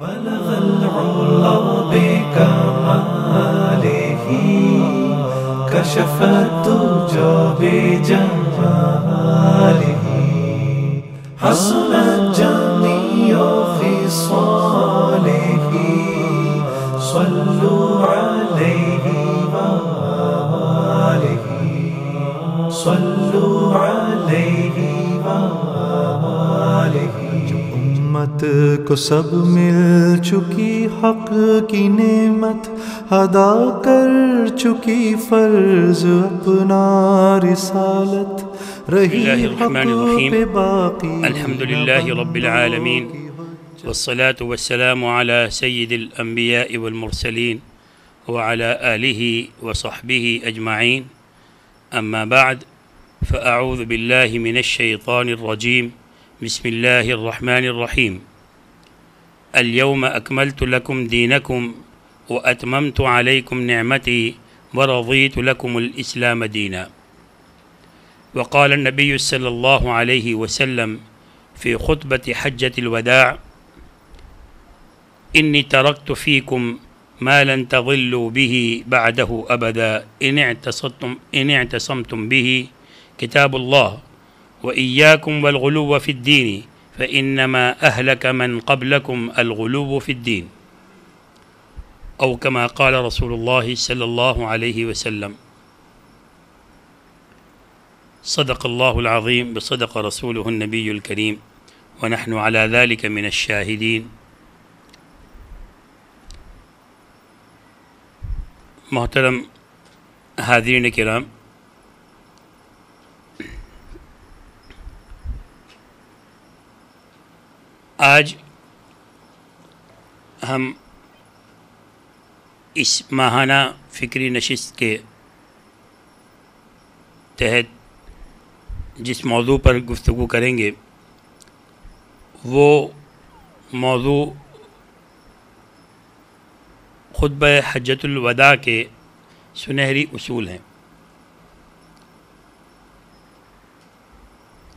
بلغ العلا بكماله كشف الدجى بجماله الجميع جميع صاله صلوا عليه وآله صلوا کو سب مل چکی حق کی نعمت ادا کر چکی فرض اپنا رسالت رہی الرحمن الرحیم الحمد لله رب العالمين والصلاة والسلام على سيد الأنبياء والمرسلين وعلى آله وصحبه أجمعين أما بعد فأعوذ بالله من الشيطان الرجيم بسم الله الرحمن الرحيم اليوم أكملت لكم دينكم وأتممت عليكم نعمتي ورضيت لكم الإسلام دينا وقال النبي صلى الله عليه وسلم في خطبة حجة الوداع إني تركت فيكم ما لن تضلوا به بعده أبدا إن اعتصمتم, إن اعتصمتم به كتاب الله وإياكم والغلو في الدين فإنما أهلك من قبلكم الغلو في الدين أو كما قال رسول الله صلى الله عليه وسلم صدق الله العظيم بصدق رسوله النبي الكريم ونحن على ذلك من الشاهدين محترم هذين الكرام आज हम इस माहाना फ़िक्री नशस्त के तहत जिस मौजू पर गुफ्तु करेंगे वो मौजू खुतब हजतुलवदा के सुनहरी असूल हैं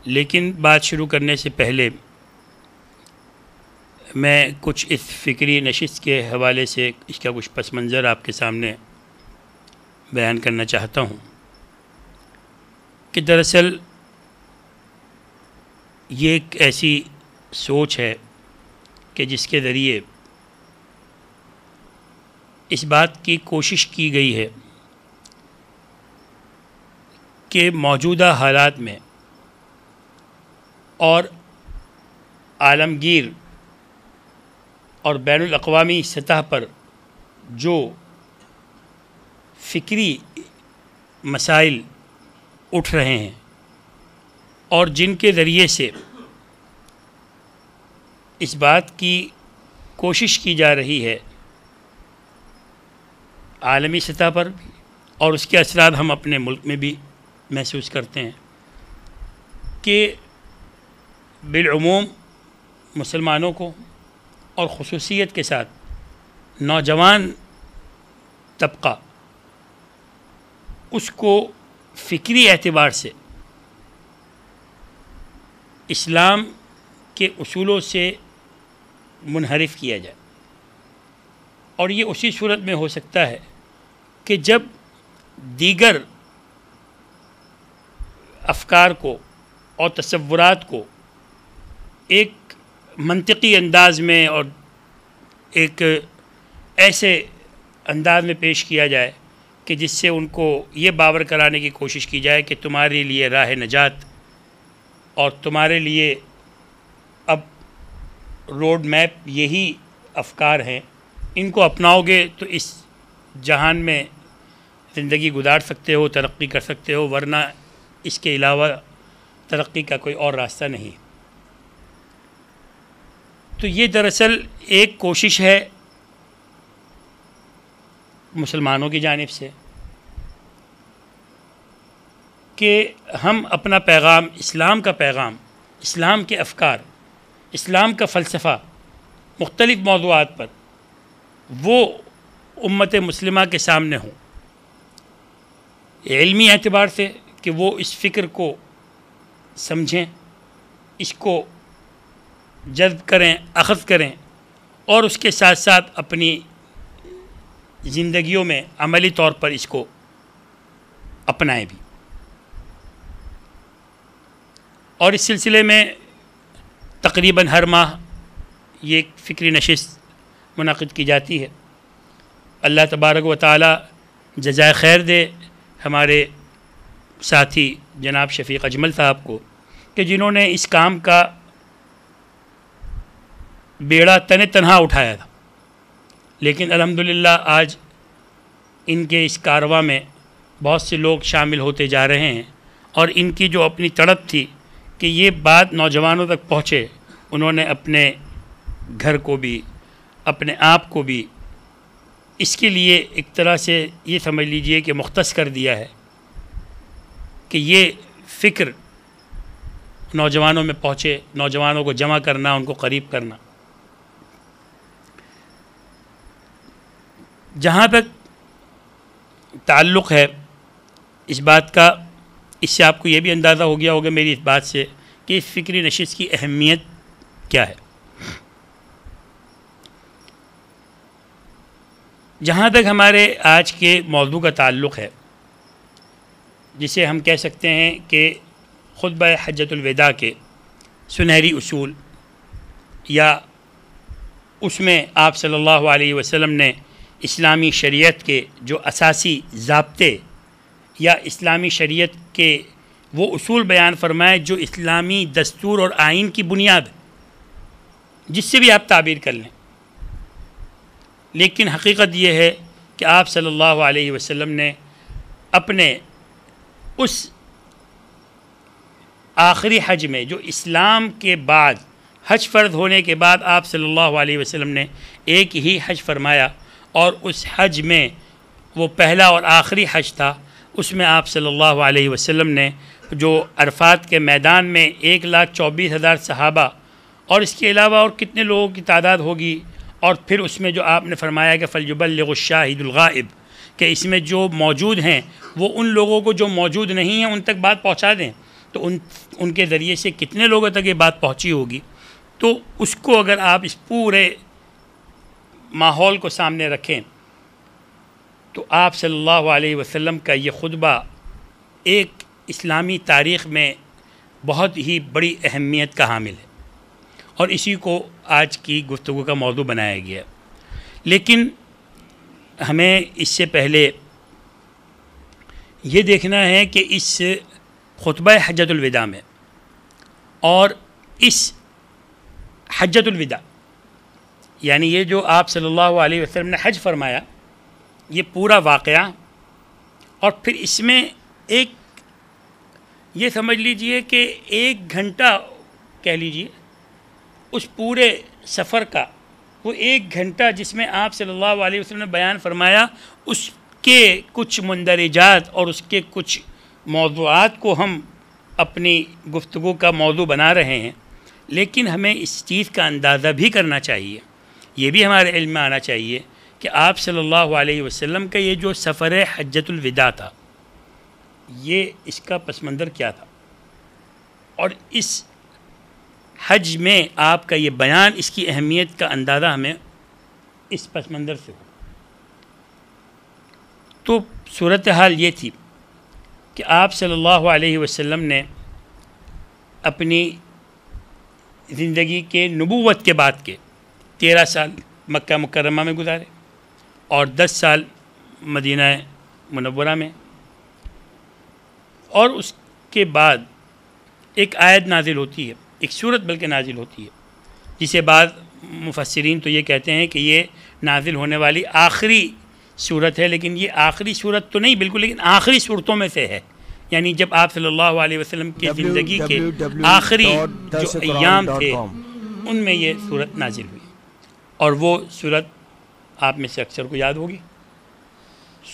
लेकिन बात शुरू करने से पहले मैं कुछ इस फ़िक्री नशस्त के हवाले से इसका कुछ पस मंज़र आपके सामने बयान करना चाहता हूँ कि दरअसल ये एक ऐसी सोच है कि जिसके ज़रिए इस बात की कोशिश की गई है कि मौजूदा हालात में और आलमगीर और बैन अवी सतह पर जो फ़िक्री मसाइल उठ रहे हैं और जिनके ज़रिए से इस बात की कोशिश की जा रही है आलमी सतह पर भी और उसके असरा हम अपने मुल्क में भी महसूस करते हैं कि बिलूम मुसलमानों को और खसूसियत के साथ नौजवान तबका उसको फ़िक्री एतबार से इस्लाम के असूलों से मुनहरफ किया जाए और ये उसी सूरत में हो सकता है कि जब दीगर अफकार को और तस्वुरात को एक मनतकी अंदाज में और एक ऐसे अंदाज में पेश किया जाए कि जिससे उनको ये बावर कराने की कोशिश की जाए कि तुम्हारे लिए राह नजात और तुम्हारे लिए अब रोड मैप यही अफकार हैं इनको अपनाओगे तो इस जहान में ज़िंदगी गुजार सकते हो तरक्की कर सकते हो वरना इसके अलावा तरक्की का कोई और रास्ता नहीं है तो ये दरअसल एक कोशिश है मुसलमानों की जानब से कि हम अपना पैगाम इस्लाम का पैगाम इस्लाम के अफकार इस्लाम का फ़लसफ़ा मुख्तलिफ़ मौजूद पर वो उम्मत मुसलिमा के सामने हों इल्मी एतबार से कि वो इस फ़िक्र को समझें इसको जज्ब करें अखज़ करें और उसके साथ साथ अपनी ज़िंदगियों में अमली तौर पर इसको अपनाएं भी और इस सिलसिले में तकरीबन हर माह ये एक फ़िक्री नशस्त मुनद की जाती है अल्लाह तबारक व ताली जजाय खैर दे हमारे साथी जनाब शफीक अजमल साहब को कि जिन्होंने इस काम का बेड़ा तन तनहा उठाया था लेकिन अलहमदिल्ला आज इनके इस कारवा में बहुत से लोग शामिल होते जा रहे हैं और इनकी जो अपनी तड़प थी कि ये बात नौजवानों तक पहुँचे उन्होंने अपने घर को भी अपने आप को भी इसके लिए एक तरह से ये समझ लीजिए कि मुख्त कर दिया है कि ये फ़िक्र नौजवानों में पहुँचे नौजवानों को जमा करना उनको करीब करना जहाँ तक ताल्लुक़ है इस बात का इससे आपको ये भी अंदाज़ा हो गया होगा मेरी इस बात से कि इस फ़िक्री नशस्त की अहमियत क्या है जहाँ तक हमारे आज के मौजू का ताल्लुक़ है जिसे हम कह सकते हैं कि ब हजतलविदा के सुनहरी असूल या उसमें आप सल्लल्लाहु अलैहि वसल्लम ने इस्लामी शरीयत के जो असासी ज़बते या इस्लामी शरीयत के वो असूल बयान फरमाए जो इस्लामी दस्तूर और आइन की बुनियाद जिससे भी आप ताबीर कर लें लेकिन हकीकत यह है कि आप सल्लल्लाहु अलैहि वसल्लम ने अपने उस आखिरी हज में जो इस्लाम के बाद हज फ़र्ज होने के बाद आप सल्लल्लाहु अलैहि वसल्लम ने एक ही हज फरमाया और उस हज में वो पहला और आखिरी हज था उसमें आप सल्लल्लाहु अलैहि वसल्लम ने जो अरफात के मैदान में एक लाख चौबीस हज़ार सहाबा और इसके अलावा और कितने लोगों की तादाद होगी और फिर उसमें जो आपने फरमाया कि फ़लजुबलशाहिदुलगाब कि इसमें जो मौजूद हैं वो उन लोगों को जो मौजूद नहीं हैं उन तक बात पहुँचा दें तो उन उनके ज़रिए से कितने लोगों तक ये बात पहुँची होगी तो उसको अगर आप इस पूरे माहौल को सामने रखें तो आप सल्लल्लाहु अलैहि वसल्लम का ये खुतबा एक इस्लामी तारीख़ में बहुत ही बड़ी अहमियत का हामिल है और इसी को आज की गुफ्तु का मौजू बनाया गया लेकिन हमें इससे पहले ये देखना है कि इस खुतबा हजतुलविदा में और इस हजतुलविदा यानी ये जो आप सल्लल्लाहु अलैहि वसल्लम ने हज फरमाया ये पूरा वाक़ और फिर इसमें एक ये समझ लीजिए कि एक घंटा कह लीजिए उस पूरे सफ़र का वो एक घंटा जिसमें आप सल्लल्लाहु अलैहि वसल्लम ने बयान फरमाया उसके कुछ मंदरजात और उसके कुछ मौजूद को हम अपनी गुफ्तु का मौजू बना रहे हैं लेकिन हमें इस चीज़ का अंदाज़ा भी करना चाहिए ये भी हमारे इल्म में आना चाहिए कि आप सल्लल्लाहु अलैहि वसल्लम का ये जो सफ़र हजतुलविदा था ये इसका पस मंज़र क्या था और इस हज में आपका ये बयान इसकी अहमियत का अंदाज़ा हमें इस पस मंज़र से हो तो सूरत हाल ये थी कि आप सल्लल्लाहु अलैहि वसल्लम ने अपनी ज़िंदगी के नबूवत के बाद के तेरह साल मक्का मुकरमा में गुजारे और दस साल मदीना मनवरा में और उसके बाद एक आयत नाजिल होती है एक सूरत बल्कि नाजिल होती है जिसे बाद मुफसरीन तो ये कहते हैं कि ये नाजिल होने वाली आखिरी सूरत है लेकिन ये आखिरी सूरत तो नहीं बिल्कुल लेकिन आखिरी सूरतों में से है यानी जब आप सल्लल्लाहु अलैहि वसल्लम की ज़िंदगी के आखिरी जो अयाम थे उनमें ये सूरत नाजिल हुई और वो सूरत आप में से अक्सर को याद होगी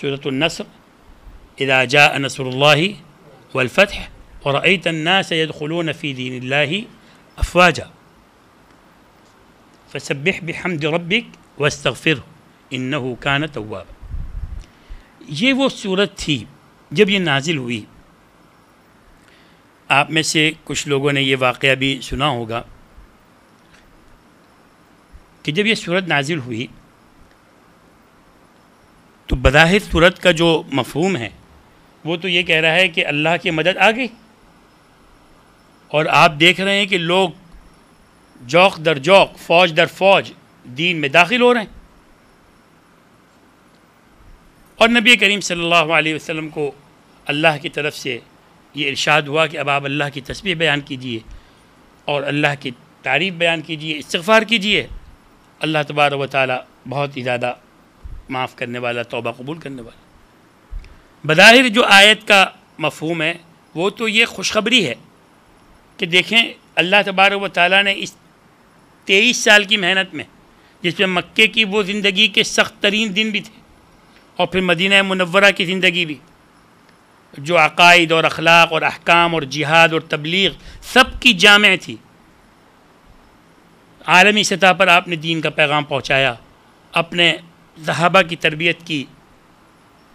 सूरत नसर इदाजा नसरुल्ला वलफ़त है और अई तन्ना सैद खलो नफ़ी दीन अफवाजा फसब हमद रबिक वस्तफ़िर इन तवाब ये वो सूरत थी जब ये नाजिल हुई आप में से कुछ लोगों ने ये वाक़ भी सुना होगा कि जब यह सूरत नाजिल हुई तो बदाहिर सूरत का जो मफहूम है वो तो ये कह रहा है कि अल्लाह की मदद आ गई और आप देख रहे हैं कि लोग जौक दर जौक फ़ौज दर फ़ौज दीन में दाखिल हो रहे हैं और नबी करीम सल्लल्लाहु अलैहि वसल्लम को अल्लाह की तरफ से ये इरशाद हुआ कि अब आप अल्लाह की तस्वीर बयान कीजिए और अल्लाह की तारीफ़ बयान कीजिए इस्तफ़ार कीजिए अल्लाह तबार व ताली बहुत ही ज़्यादा माफ़ करने वाला तोबा कबूल करने वाला बज़ाहिर जो आयत का मफहूम है वो तो ये खुशखबरी है कि देखें अल्लाह तबार व ताली ने इस तेईस साल की मेहनत में जिसमें मक्के की वो ज़िंदगी के सख्त तरीन दिन भी थे और फिर मदीना मनवरा की ज़िंदगी भी जो अकायद और अखलाक और अहकाम और जिहाद और तबलीग सब की जामें थी आलमी सतह पर आपने दीन का पैगाम पहुँचाया अपने जहाबा की तरबियत की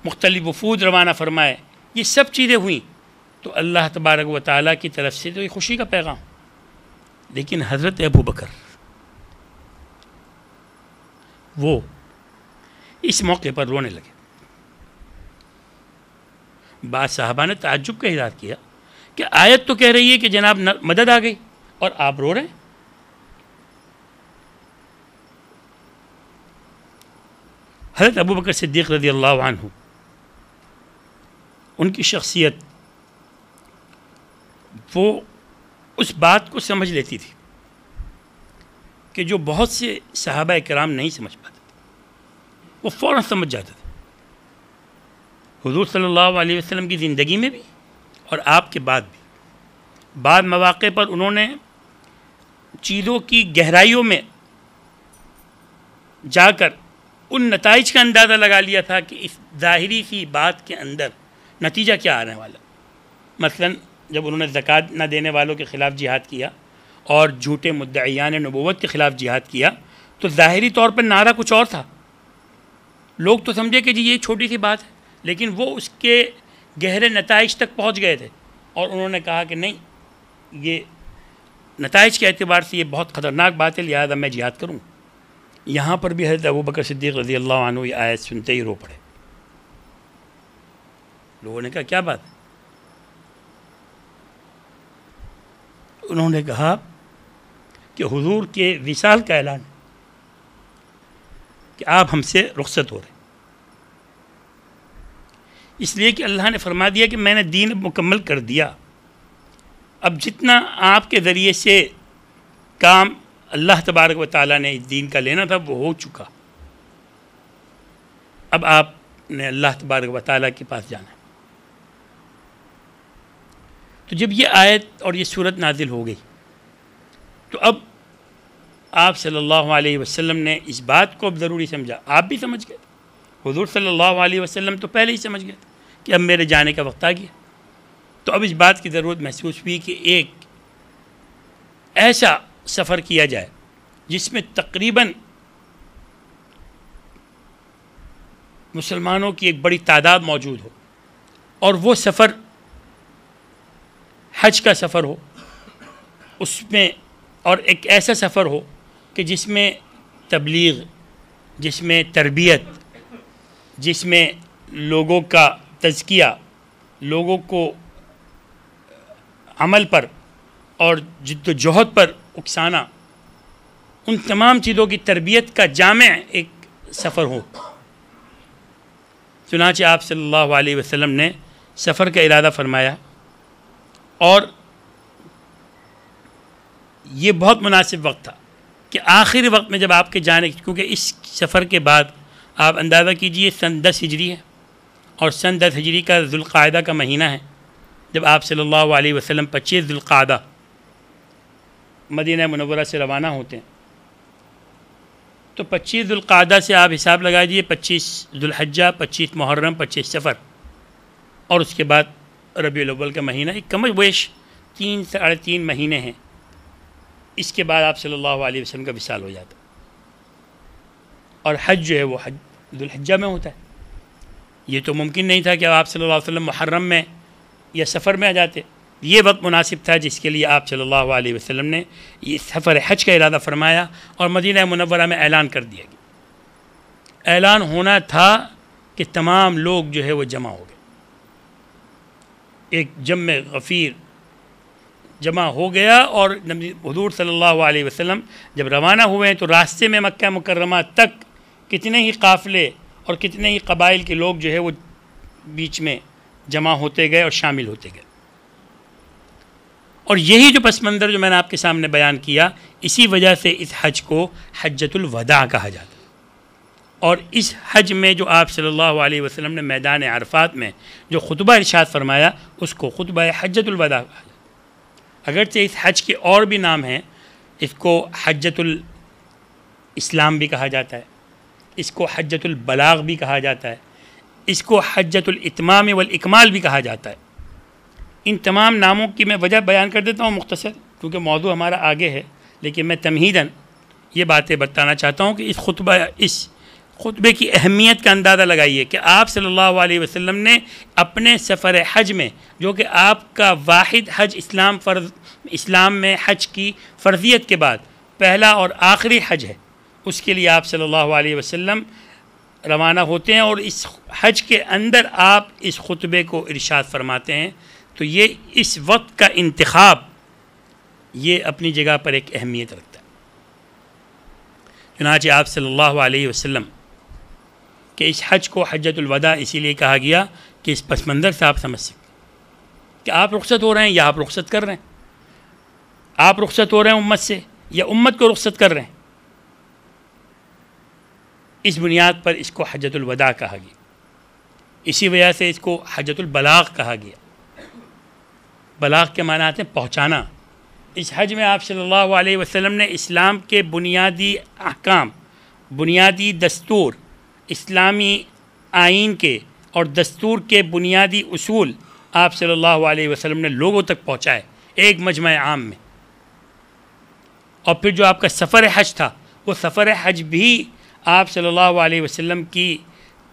मुख्तलिफ वफूद रवाना फ़रमाए ये सब चीज़ें हुई तो अल्लाह तबारक व ताली की तरफ से तो ये खुशी का पैगाम लेकिन हज़रत अबू बकर वो इस मौके पर रोने लगे बाद साहबा ने ताज्जुब का इजहार किया कि आयत तो कह रही है कि जनाब मदद आ गई और आप रो रहे हैं हज़रत अबू बकर सिद्दीक रदी अल्लाह उनकी शख्सियत वो उस बात को समझ लेती थी कि जो बहुत से सहाबा कराम नहीं समझ पाते थे वो फ़ौर समझ जाते थे हजूर सल्ला वसम की ज़िंदगी में भी और आपके बाद भी बाद मौाक़े पर उन्होंने चीज़ों की गहराइयों में जाकर उन नतज का अंदाज़ा लगा लिया था कि इस ज़ाहरी सी बात के अंदर नतीजा क्या आने वाला मसलन जब उन्होंने ज़क़़त ना देने वालों के ख़िलाफ़ जिहाद किया और झूठे मुद्दयान नबूत के ख़िलाफ़ जिहाद किया तो ज़ाहरी तौर पर नारा कुछ और था लोग तो समझे कि जी ये छोटी सी बात है लेकिन वो उसके गहरे नतज तक पहुँच गए थे और उन्होंने कहा कि नहीं ये नतज के अतबार से ये बहुत ख़तरनाक बात है लिहाजा मैं जिहाद करूँ यहाँ पर भी हजरत अबू बकर सिद्दीक रजी अल्लाह आनू ये आयत सुनते ही रो पड़े लोगों ने कहा क्या बात उन्होंने कहा कि हुजूर के विशाल का ऐलान कि आप हमसे रुख्सत हो रहे इसलिए कि अल्लाह ने फरमा दिया कि मैंने दीन मुकम्मल कर दिया अब जितना आपके ज़रिए से काम अल्लाह तबारक व ताली ने इस दीन का लेना था वो हो चुका अब आपने अल्लाह तबारक व ताली के पास जाना है तो जब ये आयत और ये सूरत नाजिल हो गई तो अब आप सल्लल्लाहु अलैहि वसल्लम ने इस बात को अब ज़रूरी समझा आप भी समझ गए हजूर सल्लल्लाहु अलैहि वसल्लम तो पहले ही समझ गए कि अब मेरे जाने का वक्त आ गया तो अब इस बात की ज़रूरत महसूस हुई कि एक ऐसा सफ़र किया जाए जिसमें तकरीबन मुसलमानों की एक बड़ी तादाद मौजूद हो और वो सफ़र हज का सफ़र हो उसमें और एक ऐसा सफ़र हो कि जिसमें तबलीग जिसमें तरबियत जिसमें लोगों का तज़किया लोगों को अमल पर और जद्दोजहद पर उकसाना उन तमाम चीज़ों की तरबियत का जाम एक सफ़र हो चुनाच आप सल्लल्लाहु अलैहि वसल्लम ने सफ़र का इरादा फरमाया और ये बहुत मुनासिब वक्त था कि आखिरी वक्त में जब आपके जाने क्योंकि इस सफ़र के बाद आप अंदाज़ा कीजिए सन दस हिजरी है और सन दस हिजरी का जुल्क़ायदा का महीना है जब आप सल्लल्लाहु अलैहि वसल्लम पच्चीस जुल्क़ादा मदीना मनवरा से रवाना होते हैं तो पच्चीस जुल्क़ादा से आप हिसाब लगा दिए पच्चीस दुल्हजा पच्चीस मुहर्रम पच्चीस सफ़र और उसके बाद रबी अव्वल का महीना एक कमज वेश तीन साढ़े तीन महीने हैं इसके बाद आप सल्लल्लाहु अलैहि वसल्लम का विशाल हो जाता और हज जो है वो हज दुल्हजा में होता है ये तो मुमकिन नहीं था कि आप सल्लल्लाहु अलैहि वसल्लम मुहर्रम में या सफ़र में आ जाते ये वक्त मुनासिब था जिसके लिए आप सल्लल्लाहु अलैहि वसल्लम ने ये सफ़र हज का इरादा फरमाया और मदीना मनवरा में ऐलान कर दिया गया ऐलान होना था कि तमाम लोग जो है वो जमा हो गए एक जम गफ़ीर जमा हो गया और हजूर सल्लल्लाहु अलैहि वसल्लम जब रवाना हुए हैं तो रास्ते में मक्का मुकर्रमा तक कितने ही काफ़िले और कितने ही कबाइल के लोग जो है वो बीच में जमा होते गए और शामिल होते गए और यही जो पस मंज़र जो मैंने आपके सामने बयान किया इसी वजह से इस हज को हजतुल वदा कहा जाता और इस हज में जो आप सल्लल्लाहु अलैहि वसल्लम ने मैदान अरफात में जो खुतबा इरशाद फरमाया उसको खुतबा वदा कहा जाता अगरचे इस हज के और भी नाम हैं इसको हजतुल इस्लाम भी कहा जाता है इसको हजतुल बलाग भी कहा जाता है इसको हजतुल इतमाम वल इकमाल भी कहा जाता है इन तमाम नामों की मैं वजह बयान कर देता हूँ मुख्तसर क्योंकि मौजू हमारा आगे है लेकिन मैं तमहीदन ये बातें बताना चाहता हूँ कि इस खुतबा इस खुतबे की अहमियत का अंदाज़ा लगाइए कि आप सल्लल्लाहु अलैहि वसल्लम ने अपने सफ़र हज में जो कि आपका वाहिद हज इस्लाम फ़र्ज इस्लाम में हज की फ़र्जियत के बाद पहला और आखिरी हज है उसके लिए आप सल्लल्लाहु अलैहि वसल्लम रवाना होते हैं और इस हज के अंदर आप इस खुतबे को इरशाद फरमाते हैं तो ये इस वक्त का इंतखब ये अपनी जगह पर एक अहमियत रखता है चुनाच आप सल्ला वसम के इस हज को हजतुलवदा इसीलिए कहा गया कि इस पस से आप समझ सकते कि आप रुख्सत हो रहे हैं या आप रुख्सत कर रहे हैं आप रुख्सत हो रहे हैं उम्मत से या उम्मत को रुख्सत कर रहे हैं इस बुनियाद पर इसको हजतुलवदा कहा गया इसी वजह से इसको हजतुलबलाग कहा गया बलाग के माना आते हैं पहुँचाना इस हज में आप सल्लल्लाहु अलैहि वसल्लम ने इस्लाम के बुनियादी अहकाम बुनियादी दस्तूर इस्लामी आइन के और दस्तूर के बुनियादी असूल आप सल्लल्लाहु अलैहि वसल्लम ने लोगों तक पहुँचाए एक मजम आम में और फिर जो आपका सफ़र हज था वो सफ़र हज भी आप सल्लल्लाहु अलैहि वसल्लम की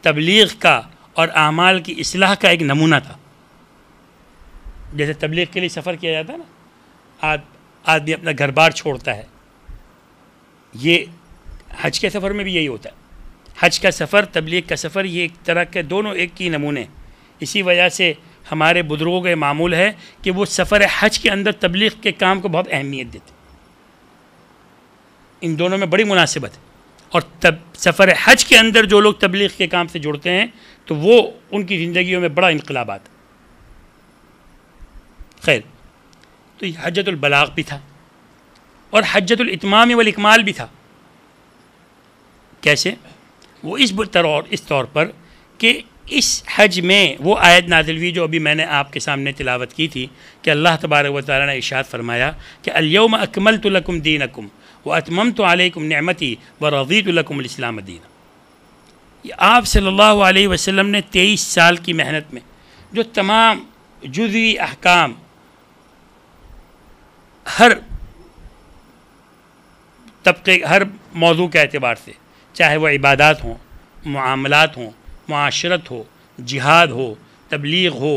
तबलीग का और अमाल की असलाह का एक नमूना था जैसे तबलीग के लिए सफ़र किया जाता है ना आद आदमी अपना घर बार छोड़ता है ये हज के सफ़र में भी यही होता है हज का सफ़र तबलीग का सफ़र ये एक तरह के दोनों एक ही नमूने इसी वजह से हमारे बुज़ुर्गों का मामूल है कि वो सफ़र हज के अंदर तबलीग के काम को बहुत अहमियत देते इन दोनों में बड़ी मुनासिबत है और तब सफ़र हज के अंदर जो लोग तबलीग के काम से जुड़ते हैं तो वो उनकी ज़िंदगियों में बड़ा इनकलाब आता है खैर तो हजतुलबलाग भी था और हजतुलतमाम वलकमाल भी था कैसे वो इस तरह इस तौर पर कि इस हज में वो आयत नाजिल हुई जो अभी मैंने आपके सामने तिलावत की थी कि अल्लाह तबारक व ताली ने इशात फरमाया कि अलयम अकमल तुलकुम दीन अकुम व अतमम तो आलकुम नमती व रवीतुलकुमलाम दीन ये आप सल्ला वसम ने तेईस साल की मेहनत में जो तमाम जुदी अहकाम हर तबके हर मौजू के अतबार से चाहे वह इबादत हों मामलत हों माशरत हो जिहाद हो तबलीग हो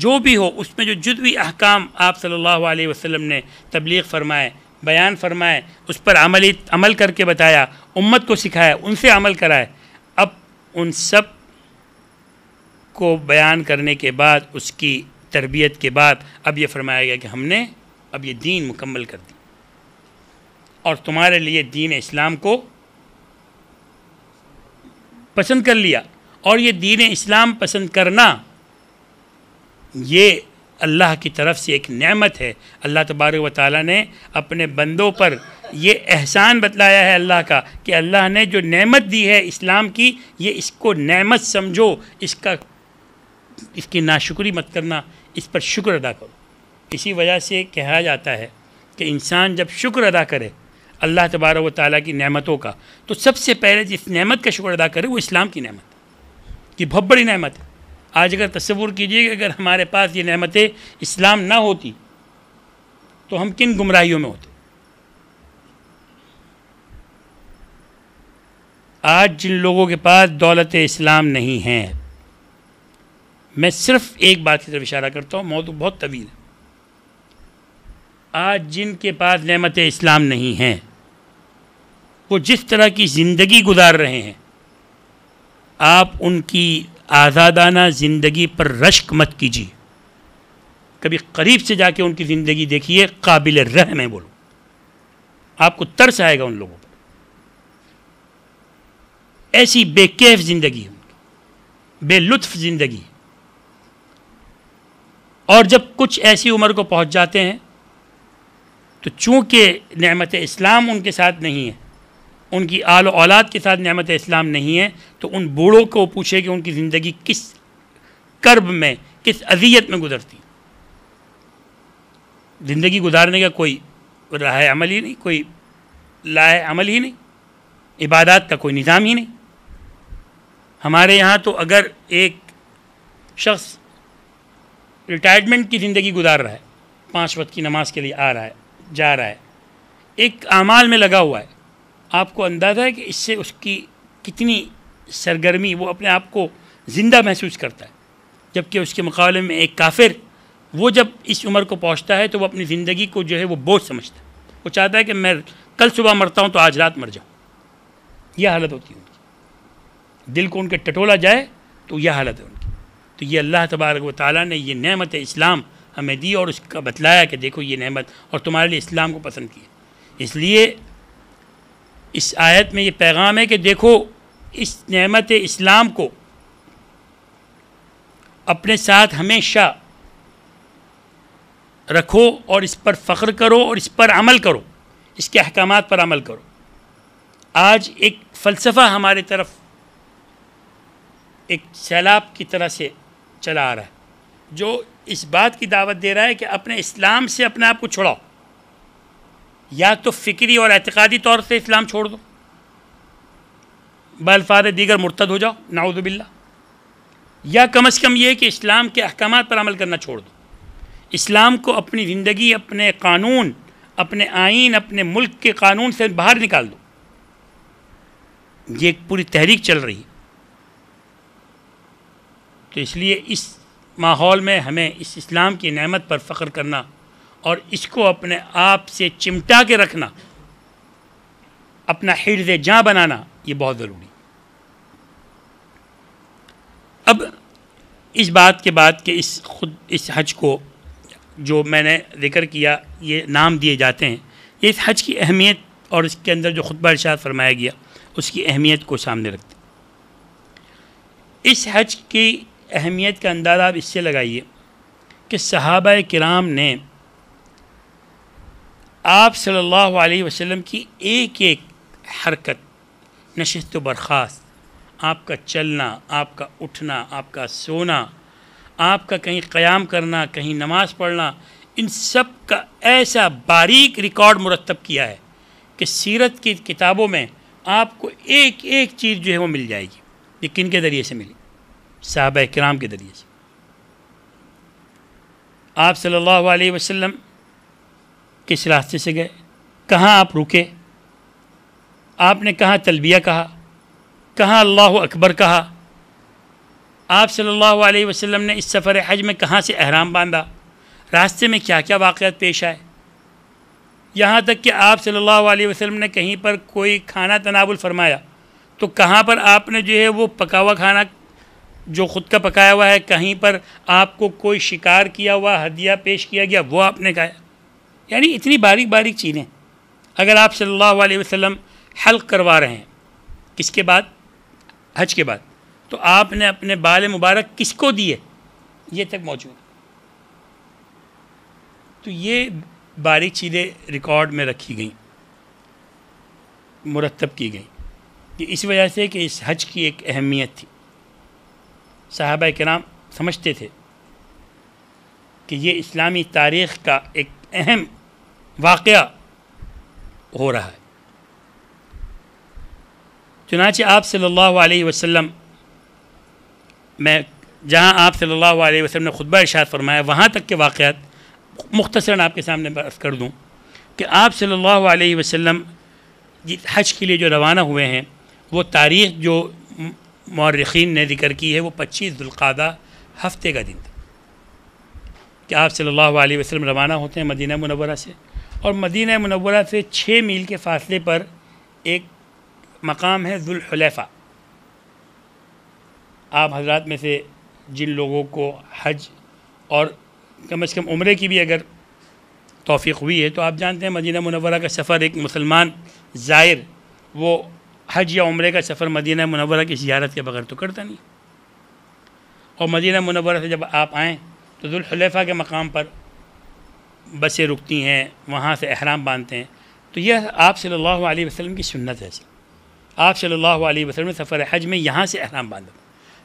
जो भी हो उसमें जो जुदवी अहकाम आप सल्ला वसम ने तबलीग फ़रमाए बयान फ़रमाए उस पर अमली अमल करके बताया उम्मत को सिखाया उनसे अमल कराए अब उन सब को बयान करने के बाद उसकी तरबियत के बाद अब यह फरमाया गया कि हमने अब ये दीन मुकम्मल कर दी और तुम्हारे लिए दीन इस्लाम को पसंद कर लिया और ये दीन इस्लाम पसंद करना ये अल्लाह की तरफ से एक नेमत है अल्लाह तबारक व ताली ने अपने बंदों पर ये एहसान बतलाया है अल्लाह का कि अल्लाह ने जो नेमत दी है इस्लाम की ये इसको नेमत समझो इसका इसकी नाशुक्री मत करना इस पर शुक्र अदा करो इसी वजह से कहा जाता है कि इंसान जब शुक्र अदा करे अल्लाह तबार व ताली की नमतों का तो सबसे पहले जिस नमत का शुक्र अदा करे वो इस्लाम की नमत कि बहुत बड़ी नमत है आज अगर तस्वुर कीजिए कि अगर हमारे पास ये नमतें इस्लाम ना होती तो हम किन गुमराहियों में होते आज जिन लोगों के पास दौलत इस्लाम नहीं है मैं सिर्फ़ एक बात की तरफ इशारा करता हूँ मौत बहुत तवील है आज जिनके पास नमत इस्लाम नहीं है वो जिस तरह की ज़िंदगी गुजार रहे हैं आप उनकी आज़ादाना ज़िंदगी पर रश्क मत कीजिए कभी करीब से जाके उनकी ज़िंदगी देखिए काबिल रह मैं बोलूँ आपको तरस आएगा उन लोगों पर ऐसी बेकैफ ज़िंदगी है उनकी बेलुत्फ़ ज़िंदगी और जब कुछ ऐसी उम्र को पहुंच जाते हैं तो चूँकि नमत इस्लाम उनके साथ नहीं है उनकी आल औलाद के साथ नमत इस्लाम नहीं है तो उन बूढ़ों को पूछे कि उनकी ज़िंदगी किस कर्ब में किस अजियत में गुजरती ज़िंदगी गुजारने का कोई राह अमल ही नहीं कोई लाए अमल ही नहीं इबादत का कोई निज़ाम ही नहीं हमारे यहाँ तो अगर एक शख्स रिटायरमेंट की ज़िंदगी गुजार रहा है पाँच वक्त की नमाज़ के लिए आ रहा है जा रहा है एक अमाल में लगा हुआ है आपको अंदाज़ा है कि इससे उसकी कितनी सरगर्मी वो अपने आप को ज़िंदा महसूस करता है जबकि उसके मुकाबले में एक काफिर वो जब इस उम्र को पहुँचता है तो वो अपनी ज़िंदगी को जो है वो बोझ समझता है वो चाहता है कि मैं कल सुबह मरता हूँ तो आज रात मर जाऊँ यह हालत होती है उनकी दिल को उनके टटोला जाए तो यह हालत है उनकी तो ये अल्लाह तबारक वाली ने यह नमत इस्लाम हमें दी और उसका बतलाया कि देखो ये नहमत और तुम्हारे लिए इस्लाम को पसंद किया इसलिए इस आयत में ये पैगाम है कि देखो इस नहमत इस्लाम को अपने साथ हमेशा रखो और इस पर फ़ख्र करो और इस पर अमल करो इसके अहकाम पर अमल करो आज एक फ़लसफ़ा हमारे तरफ एक सैलाब की तरह से चला आ रहा है जो इस बात की दावत दे रहा है कि अपने इस्लाम से अपने आप को छुड़ाओ या तो फ़िक्री और एतक़ादी तौर से इस्लाम छोड़ दो बल्फाज दीगर मुर्तद हो जाओ नाउदबिल्ला या कम अज़ कम ये कि इस्लाम के अहकाम पर अमल करना छोड़ दो इस्लाम को अपनी ज़िंदगी अपने कानून अपने आइन अपने मुल्क के कानून से बाहर निकाल दो ये एक पूरी तहरीक चल रही है तो इसलिए इस माहौल में हमें इस इस्लाम की नेमत पर फ़ख्र करना और इसको अपने आप से चिमटा के रखना अपना हिरद जहाँ बनाना ये बहुत ज़रूरी अब इस बात के बाद कि इस खुद इस हज को जो मैंने ज़िक्र किया ये नाम दिए जाते हैं ये इस हज की अहमियत और इसके अंदर जो खुतबा इर्शाद फरमाया गया उसकी अहमियत को सामने रखते इस हज की अहमियत का अंदाज़ा आप इससे लगाइए कि सहाब कराम ने आप सल्लल्लाहु अलैहि वसल्लम की एक एक हरकत नशस्त बर्खास्त आपका चलना आपका उठना आपका सोना आपका कहीं क़याम करना कहीं नमाज पढ़ना इन सब का ऐसा बारीक रिकॉर्ड मुरतब किया है कि सीरत की किताबों में आपको एक एक चीज़ जो है वो मिल जाएगी ये किन के ज़रिए से मिली साहब कराम के ज़रिए से आप सल्लल्लाहु अलैहि वसल्लम किस रास्ते से गए कहाँ आप रुके आपने कहाँ तलबिया कहा कहाँ अल्लाह अकबर कहा आप सल्लल्लाहु अलैहि वसल्लम ने इस सफ़र हज में कहाँ से अहराम बांधा रास्ते में क्या क्या वाक़ात पेश आए यहाँ तक कि आप सल्लल्लाहु अलैहि वसल्लम ने कहीं पर कोई खाना तनावुल फरमाया तो कहाँ पर आपने जो है वो पका हुआ खाना जो ख़ुद का पकाया हुआ है कहीं पर आपको कोई शिकार किया हुआ हदिया पेश किया गया वो आपने खाया यानी इतनी बारीक बारीक चीज़ें अगर आप सल्लल्लाहु अलैहि वसल्लम हल करवा रहे हैं किसके बाद हज के बाद तो आपने अपने बाल मुबारक किसको दिए ये तक मौजूद तो ये बारीक चीज़ें रिकॉर्ड में रखी गई मुरतब की गई कि इस वजह से कि इस हज की एक अहमियत थी साहबा कराम समझते थे कि ये इस्लामी तारीख़ का एक अहम वाक़ हो रहा है चुनाच आप सल्लल्लाहु अलैहि वसल्लम मैं जहाँ आप वसल्लम ने खुतबा इशात फरमाया वहाँ तक के वाक़ मुख्तसरा आपके सामने बरस कर दूँ कि आप सल्ला वसम हज के लिए जो रवाना हुए हैं वो तारीख़ जो मौरखीन ने जिक्र की है वो पच्चीस जुल्क़ादा हफ्ते का दिन था क्या आप सल्लल्लाहु अलैहि वसल्लम रवाना होते हैं मदीना मनवरा से और मदीना मनवरा से छः मील के फासले पर एक मकाम है जुल्हलैफ़ा आप हजरात में से जिन लोगों को हज और कम अज़ कम उम्र की भी अगर तोफ़ी हुई है तो आप जानते हैं मदीना मनवरा का सफ़र एक मुसलमान ज़ायर वो हज या उम्र का सफ़र मदीना मनवरा की जियारत के बगैर तो करता नहीं और मदीना मनवरा से जब आप आएँ तो दुल्हलेफ़ा के मकाम पर बसें रुकती हैं वहाँ से अहराम बांधते हैं तो यह आप सल्लल्लाहु अलैहि वसल्लम की सुन्नत है आप सल्लल्लाहु अलैहि वसल्लम सफ़र हज में यहाँ से अहराम बांधा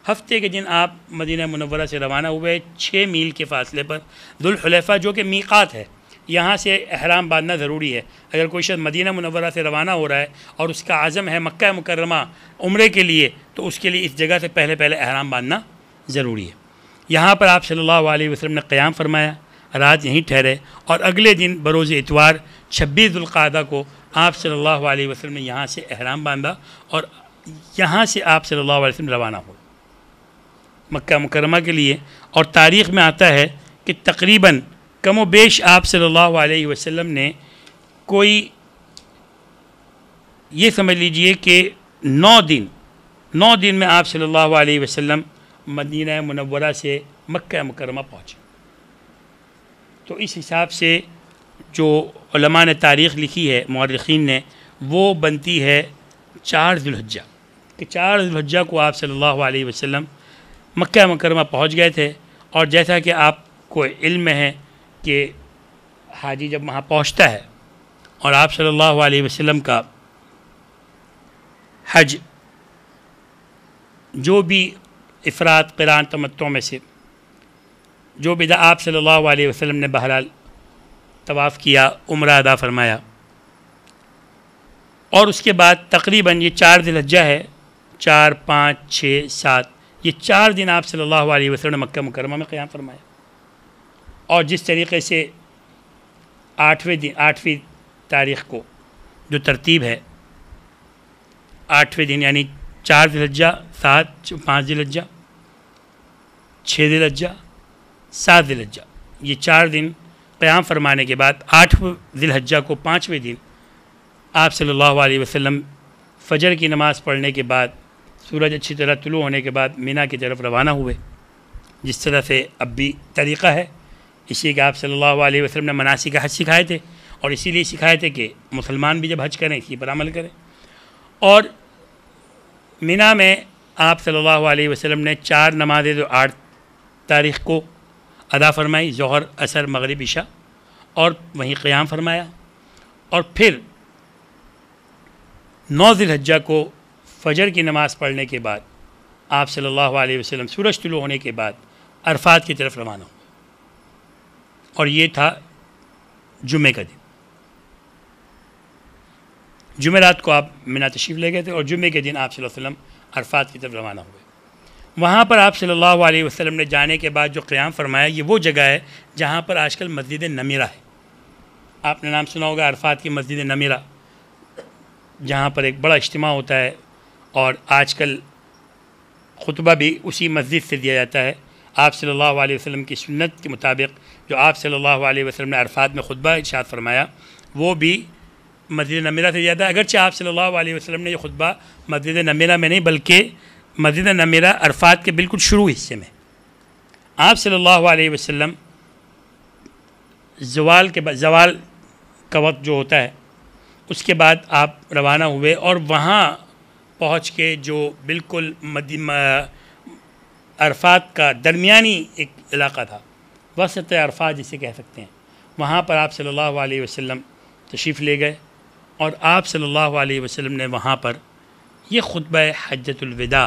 हफ्ते के दिन आप मदीना मनवरा से रवाना हुए छः मील के फासले पर दुल्हलेफ़ा जो कि मीकात है यहाँ से अहराम बांधना ज़रूरी है अगर कोई शख्स मदीना मुनवरा से रवाना हो रहा है और उसका आज़म है मक्का मुकरमा उम्र के लिए तो उसके लिए इस जगह से पहले पहले अहराम बांधना ज़रूरी है यहाँ पर आप सल्ला अलैहि ने क़याम फरमाया रात यहीं ठहरे और अगले दिन बरोज़ इतवार छब्बीस जुल्क़ादा को आप सल्ला अलैहि ने यहाँ से अहराम बांधा और यहाँ से आप सल्ला वसम रवाना हो मक् मुकरमा के लिए और तारीख़ में आता है कि तकरीबन कमो बेश आप सल्लल्लाहु अलैहि वसल्लम ने कोई ये समझ लीजिए कि नौ दिन नौ दिन में आप सल्लल्लाहु अलैहि वसल्लम मदीना मनवरा से मक्का मुकरमा पहुँचे तो इस हिसाब से जो लमा ने तारीख़ लिखी है मौरखीन ने वो बनती है चार जुल्हजा कि चार जुल्हजा को आप सल्लल्लाहु अलैहि वसल्लम मक्का मुकरमा पहुँच गए थे और जैसा कि आपको इल्म है कि हाजी जब वहाँ पहुँचता है और आप सल्लल्लाहु अलैहि वसल्लम का हज जो भी इफरात करान तमत्तों में से जो भी आप सल्लल्लाहु अलैहि वसल्लम ने बहरहाल तवाफ़ किया उम्र अदा फरमाया और उसके बाद तकरीबन ये चार दिन हज्जा है चार पाँच छः सात ये चार दिन आप सल्लल्लाहु अलैहि वसल्लम ने मक्का मुकरमा में क़याम फरमाया और जिस तरीके से आठवें दिन आठवीं तारीख़ को जो तरतीब है आठवें दिन यानी चार दिलज्जा सात पाँच दिलज्जा छः दिलज्जा सात दिलज्जा ये चार दिन क़्याम फरमाने के बाद आठ दिलहजा को पाँचवें दिन आप सल्लल्लाहु अलैहि वसल्लम फ़जर की नमाज़ पढ़ने के बाद सूरज अच्छी तरह तुलू होने के बाद मीना की तरफ रवाना हुए जिस तरह से अब भी तरीक़ा है के आप सल्लल्लाहु अलैहि वसल्लम ने मनासी का हज सिखाए थे और इसीलिए सिखाए थे कि मुसलमान भी जब हज करें इसी पर अमल करें और मिना में आप सल्लल्लाहु अलैहि वसल्लम ने चार नमाजें जो आठ तारीख को अदा फरमाई जहर असर मगरब इशा और वहीं क़्याम फरमाया और फिर नौ ज़िलहज्जा को फ़जर की नमाज़ पढ़ने के बाद आप सल्लल्लाहु अलैहि वसल्लम सूरज तुलू होने के बाद अरफात की तरफ रवाना हो और ये था जुमे का दिन जुमे रात को आप मिना तशीफ ले गए थे और जुमे के दिन आप वसल्लम अरफात की तरफ रवाना हुए वहाँ पर आप सल्लल्लाहु अलैहि वसल्लम ने जाने के बाद जो क़्याम फरमाया ये वो जगह है जहाँ पर आजकल मस्जिद नमीरा है आपने नाम सुना होगा अरफात की मस्जिद नमीरा जहाँ पर एक बड़ा इज्तम होता है और आजकल खुतबा भी उसी मस्जिद से दिया जाता है आप सल्लल्लाहु अलैहि वसल्लम की सुन्नत के मुताबिक जो आप सल्लल्लाहु अलैहि वसल्लम ने अरफात में खुतबा इर्शाद फरमाया वो भी मस्जिद नमीरा से ज़्यादा अगरचे आप सल्लल्लाहु अलैहि वसल्लम ने यह खुतबा मस्जिद नमीरा में नहीं बल्कि मस्जिद नमीरा अरफात के बिल्कुल शुरू हिस्से में आप सल्लल्लाहु अलैहि वसल्लम जवाल के बाद जवाल का वक्त जो होता है उसके बाद आप रवाना हुए और वहाँ पहुँच के जो बिल्कुल मदी अरफात का दरमियानी एक इलाका था वसत अरफा जिसे कह सकते हैं वहाँ पर आप सल्लल्लाहु अलैहि वसल्लम तशरीफ़ ले गए और आप सल्लल्लाहु अलैहि वसल्लम ने वहाँ पर यह खुतब हजतुलविदा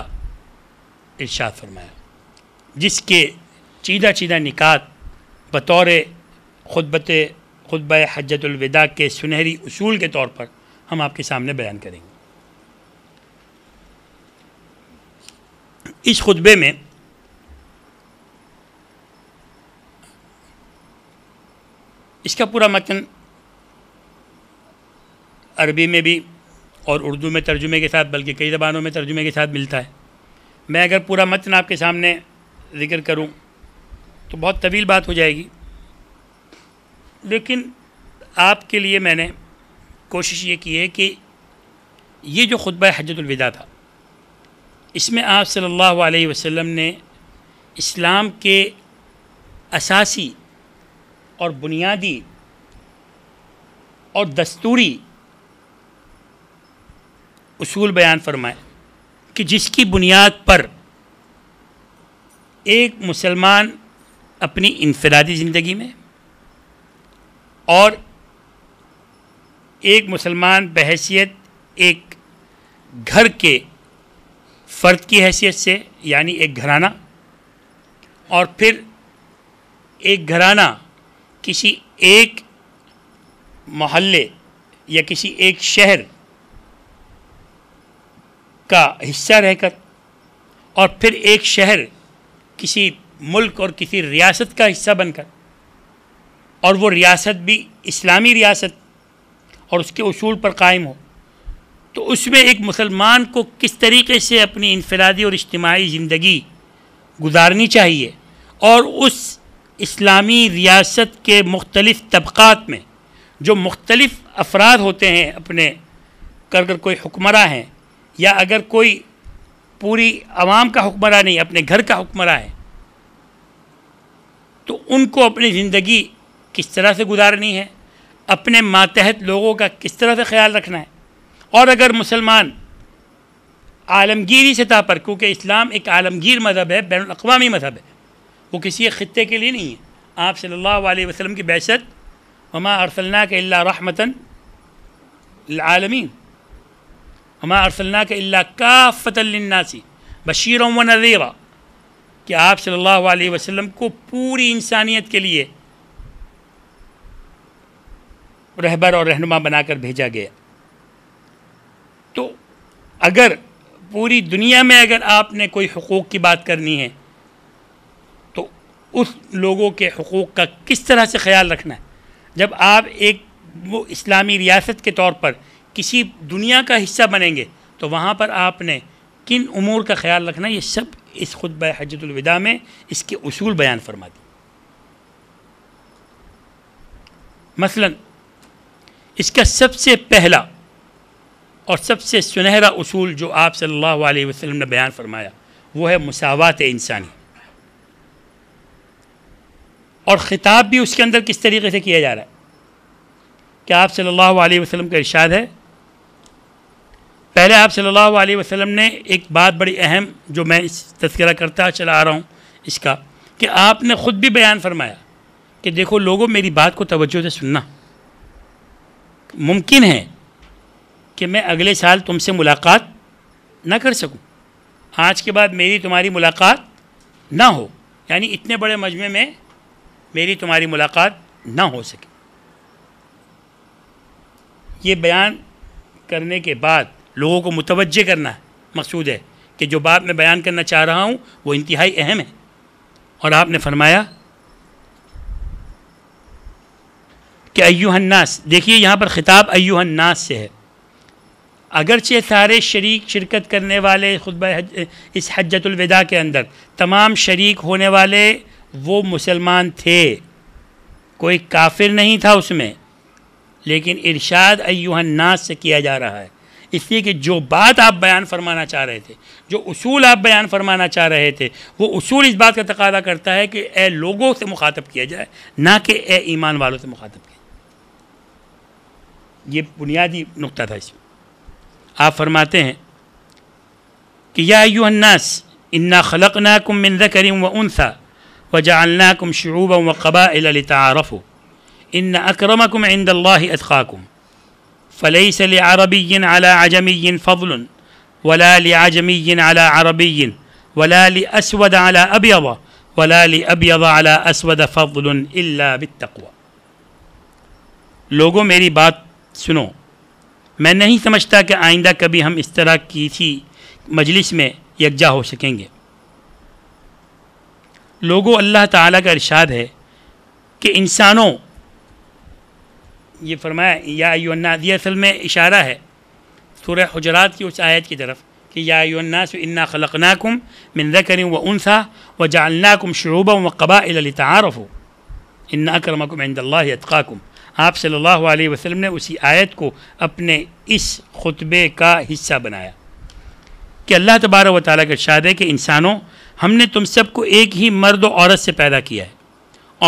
इरशाद फरमाया जिसके चीदा चीदा निकात बतौर खुतबत खुतब हजतुलविदा के सुनहरी असूल के तौर पर हम आपके सामने बयान करेंगे इस खुतबे में इसका पूरा मतन अरबी में भी और उर्दू में तर्जुमे के साथ बल्कि कई ज़बानों में तर्जुमे के साथ मिलता है मैं अगर पूरा मतन आपके सामने ज़िक्र करूं तो बहुत तवील बात हो जाएगी लेकिन आपके लिए मैंने कोशिश ये की है कि ये जो खुतब हजरतलविदा था इसमें आप सल्लल्लाहु अलैहि वसल्लम ने इस्लाम के असासी और बुनियादी और दस्तूरी उसूल बयान फरमाए कि जिसकी बुनियाद पर एक मुसलमान अपनी इनफरादी ज़िंदगी में और एक मुसलमान बहसीत एक घर के फ़र्द की हैसियत से यानी एक घराना और फिर एक घराना किसी एक मोहल्ले या किसी एक शहर का हिस्सा रहकर और फिर एक शहर किसी मुल्क और किसी रियासत का हिस्सा बनकर और वो रियासत भी इस्लामी रियासत और उसके असूल पर कायम हो तो उसमें एक मुसलमान को किस तरीके से अपनी इनफरादी और इज्तमाही ज़िंदगी गुजारनी चाहिए और उस इस्लामी रियासत के मुख्तलिफ़ तबक़ात में जो मुख्तलिफ़ अफराद होते हैं अपने कर अगर कोई हुक्मरा हैं या अगर कोई पूरी आवाम का हुक्मरा नहीं अपने घर का हुक्मरा है तो उनको अपनी ज़िंदगी किस तरह से गुजारनी है अपने मातहत लोगों का किस तरह से ख्याल रखना है और अगर मुसलमान आलमगीरी सतह पर क्योंकि इस्लाम एक आलमगीर मज़हब है बैन अवी मज़हब है वो किसी ख़त्े के लिए नहीं है आप सल्ला वसम की बहसत हमा अरसलना के अल्ला रहमतन आलमीन हमा अरसलना के अल्ला का बशीर व नज़ीरा कि आप सल्ला वसम को पूरी इंसानियत के लिए रहबर और रहनुमा बनाकर भेजा गया तो अगर पूरी दुनिया में अगर आपने कोई हकूक़ की बात करनी है उस लोगों के हकूक़ का किस तरह से ख्याल रखना है जब आप एक वो इस्लामी रियासत के तौर पर किसी दुनिया का हिस्सा बनेंगे तो वहाँ पर आपने किन उमूर का ख्याल रखना ये सब इस खुतब हजतुलविदा में इसके असूल बयान फरमा दिए मसलन इसका सबसे पहला और सबसे सुनहरा असूल जो आप सल्लल्लाहु अलैहि वसल्लम ने बयान फरमाया वो है मसावत इंसानी और ख़िताब भी उसके अंदर किस तरीके से किया जा रहा है क्या आप सल्लल्लाहु अलैहि वसल्लम का इरशाद है पहले आप सल्लल्लाहु अलैहि वसल्लम ने एक बात बड़ी अहम जो मैं इस तस्करा करता चला आ रहा हूँ इसका कि आपने ख़ुद भी बयान फरमाया कि देखो लोगों मेरी बात को तवज्जो से सुनना मुमकिन है कि मैं अगले साल तुमसे मुलाकात ना कर सकूं आज के बाद मेरी तुम्हारी मुलाकात ना हो यानी इतने बड़े मजमे में मेरी तुम्हारी मुलाकात ना हो सके ये बयान करने के बाद लोगों को मुतवजह करना मकसूद है कि जो बात मैं बयान करना चाह रहा हूँ वो इंतहाई अहम है और आपने फरमाया कि अयूहन्नास देखिए यहाँ पर ख़िताब अयूहन्नास से है अगरचे सारे शरीक शिरकत करने वाले खुतब हज, इस हजतुलविदा के अंदर तमाम शरीक होने वाले वो मुसलमान थे कोई काफिर नहीं था उसमें लेकिन इरशाद अयुहन्नास से किया जा रहा है इसलिए कि जो बात आप बयान फरमाना चाह रहे थे जो उसूल आप बयान फरमाना चाह रहे थे वो उसूल इस बात का तकादा करता है कि ए लोगों से मुखातब किया जाए ना कि ए ईमान वालों से मुखातब किया जाए ये बुनियादी नुकता था इसमें आप फरमाते हैं कि या नास इन्ना खलक ना कुमिन करीम व था وجعلناكم شعوبا وقبائل لتعارفوا إن أكرمكم عند الله أتقاكم فليس لعربي على عجمي فضل ولا لعجمي على عربي ولا لأسود على أبيض ولا لأبيض على أسود فضل إلا بالتقوى میری بات سنو میں نہیں سمجھتا کہ آئندہ کبھی ہم اس طرح کی تھی مجلس میں में ہو سکیں گے लोगों अल्लाह ताला का इरशाद है कि इंसानों ये फरमाया या युन्नास ये असल में इशारा है सूर्य हजरात की उस आयत की तरफ कि या युन्नास इन्ना खलकनाकुम मिन करें व उनसा व जालनाकुम शुरूबा व कबा इलतारफ़ हो इन्ना करमकुम इंदल्लातकाकुम आप सल्लल्लाहु अलैहि वसल्लम ने उसी आयत को अपने इस खुतबे का हिस्सा बनाया कि अल्लाह तबारा व ताली का इरशाद है कि इंसानों हमने तुम सबको एक ही मर्द और औरत से पैदा किया है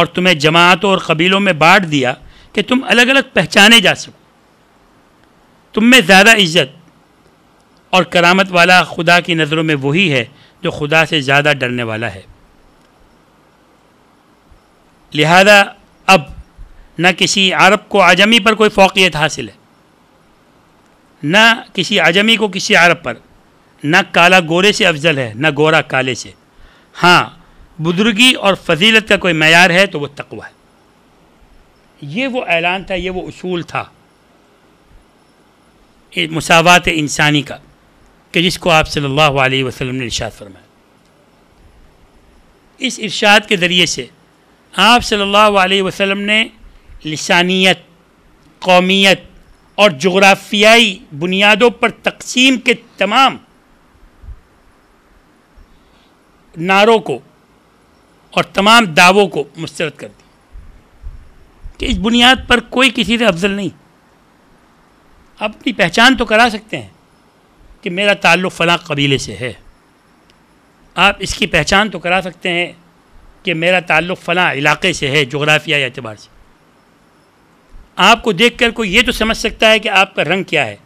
और तुम्हें जमातों और कबीलों में बांट दिया कि तुम अलग अलग पहचाने जा सको तुम में ज़्यादा इज्जत और करामत वाला खुदा की नज़रों में वही है जो खुदा से ज़्यादा डरने वाला है लिहाजा अब न किसी अरब को आजमी पर कोई फोकियत हासिल है न किसी आजमी को किसी अरब पर न काला गोरे से अफजल है न गोरा काले से हाँ बुजुर्गी और फजीलत का कोई मैार है तो वह तकवा है ये वो ऐलान था ये वो असूल था मसावत इंसानी का कि जिसको आप सल्लल्लाहु अलैहि वसल्लम ने इरशाद फरमाया इस इरशाद के ज़रिए से आप सल्लल्लाहु अलैहि वसल्लम ने लसानियत कौमियत और जोग्राफियाई बुनियादों पर तकसीम के तमाम नारों को और तमाम दावों को मुस्तरद कर दी कि इस बुनियाद पर कोई किसी से अफजल नहीं अपनी पहचान तो करा सकते हैं कि मेरा ताल्लुक़ फ़लाँ कबीले से है आप इसकी पहचान तो करा सकते हैं कि मेरा ताल्लुक़ फ़लाँ इलाके से है जोग्राफियाई एतबार से आपको देख कर कोई ये तो समझ सकता है कि आपका रंग क्या है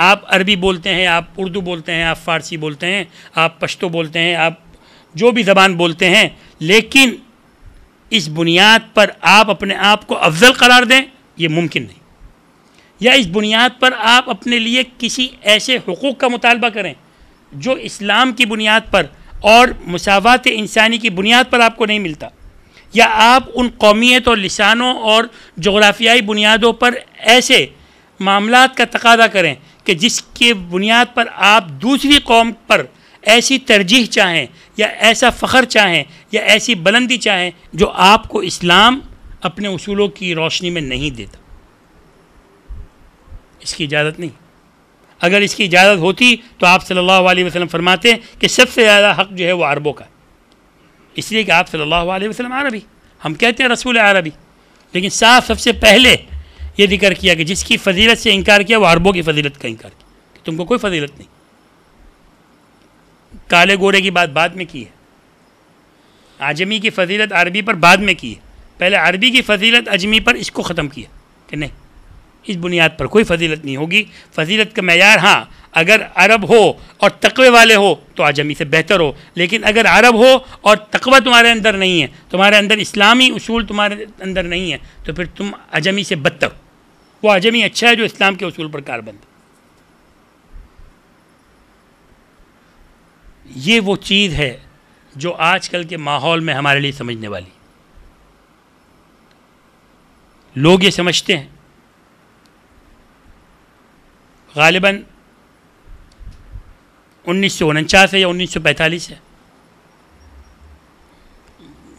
आप अरबी बोलते हैं आप उर्दू बोलते हैं आप फ़ारसी बोलते हैं आप पश्तो बोलते हैं आप जो भी ज़बान बोलते हैं लेकिन इस बुनियाद पर आप अपने आप को अफजल करार दें ये मुमकिन नहीं या इस बुनियाद पर आप अपने लिए किसी ऐसे हकूक़ का मुतालबा करें जो इस्लाम की बुनियाद पर और मसावत इंसानी की बुनियाद पर आपको नहीं मिलता या आप उन कौमियत और लसानों और जोग्राफियाई बुनियादों पर ऐसे मामला का तकादा करें कि जिसके बुनियाद पर आप दूसरी कौम पर ऐसी तरजीह चाहें या ऐसा फ़ख्र चाहें या ऐसी बुलंदी चाहें जो आपको इस्लाम अपने असूलों की रोशनी में नहीं देता इसकी इजाज़त नहीं अगर इसकी इजाज़त होती तो आप सल्लल्लाहु अलैहि वसल्लम फरमाते कि सबसे ज़्यादा हक़ जो है वो अरबों का इसलिए कि आप सल्लल्लाहु अलैहि वसल्लम अरबी हम कहते हैं रसूल अरबी लेकिन साफ सबसे पहले ये जिक्र किया कि जिसकी फजीलत से इनकार किया वो अरबों की फजीलत का इनकार किया तुमको कोई फजीलत नहीं काले गोरे की बात बाद में की है आजमी की फजीलत अरबी पर बाद में की है पहले अरबी की फजीलत अजमी पर इसको ख़त्म किया कि नहीं इस बुनियाद पर कोई फजीलत नहीं होगी फजीलत का मैार हाँ अगर अरब हो और तकवे वाले हो तो आजमी से बेहतर हो लेकिन अगर अरब हो और तकवा तुम्हारे अंदर नहीं है तुम्हारे अंदर इस्लामी असूल तुम्हारे अंदर नहीं है तो फिर तुम आजमी से बदतर हो वो आजमी अच्छा है जो इस्लाम के असूल पर कारबंद ये वो चीज़ है जो आजकल के माहौल में हमारे लिए समझने वाली लोग ये समझते हैं गालिबा उन्नीस सौ उनचास है या उन्नीस सौ पैंतालीस है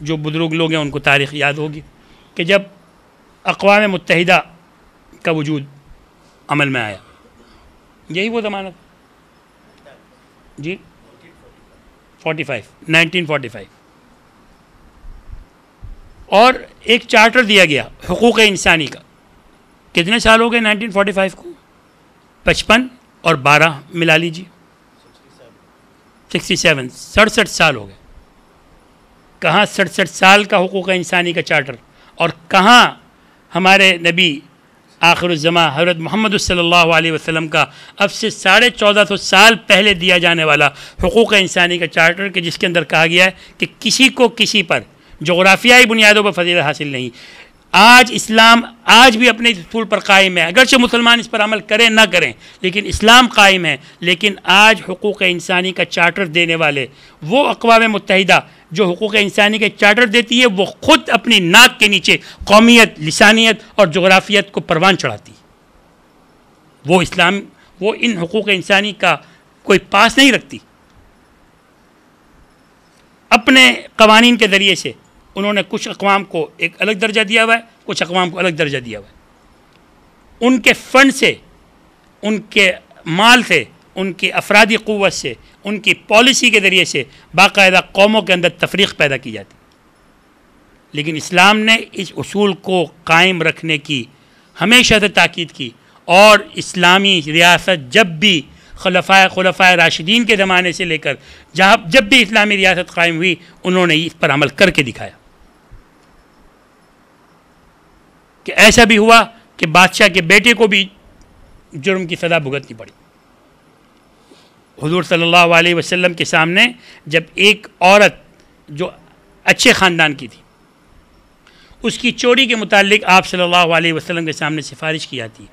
जो बुज़ुर्ग लोग हैं उनको तारीख याद होगी कि जब अकवाम मुतहदा का वजूद अमल में आया यही वो ज़माना था जी 1945 और एक चार्टर दिया गया हकूक़ इंसानी का कितने साल हो गए 1945 को पचपन और 12 मिला लीजिए 67 सड़सठ साल हो गए कहाँ सड़सठ साल का हकूक़ इंसानी का चार्टर और कहाँ हमारे नबी आखिर ज़मा हज़रत मोहम्मद सल्लल्लाहु वसल्लम का अब से साढ़े चौदह सौ साल पहले दिया जाने वाला हकूक़ इंसानी का चार्टर के जिसके अंदर कहा गया है कि किसी को किसी पर जोग्राफियाई बुनियादों पर फजीलत हासिल नहीं आज इस्लाम आज भी अपने स्कूल पर कायम है अगरचे मुसलमान इस पर अमल करें ना करें लेकिन इस्लाम कायम है लेकिन आज हकूक़ इंसानी का चार्टर देने वाले वो अकवा मुतहदा जो हकूक़ इंसानी के चार्टर देती है वो ख़ुद अपनी नाक के नीचे कौमियत लसानियत और जोग्राफियत को परवान चढ़ाती वो इस्लाम वो इन हकूक़ इंसानी का कोई पास नहीं रखती अपने कवानीन के ज़रिए से उन्होंने कुछ अकवाम को एक अलग दर्जा दिया हुआ है कुछ अकवाम को अलग दर्जा दिया हुआ है उनके फ़ंड से उनके माल से उनकी अफरादी क़वत से उनकी पॉलिसी के ज़रिए से बाकायदा कौमों के अंदर तफरीक पैदा की जाती लेकिन इस्लाम ने इस असूल को कायम रखने की हमेशा से ताक़द की और इस्लामी रियासत जब भी खलफा खलफा राशिदीन के ज़माने से लेकर जहाँ जब भी इस्लामी रियासत कायम हुई उन्होंने इस पर अमल करके दिखाया कि ऐसा भी हुआ कि बादशाह के बेटे को भी जुर्म की सज़ा भुगतनी पड़ी हजूर सल्लल्लाहु अलैहि वसल्लम के सामने जब एक औरत जो अच्छे ख़ानदान की थी उसकी चोरी के मुतालिक आप सल्लल्लाहु अलैहि वसल्लम के सामने सिफारिश की जाती है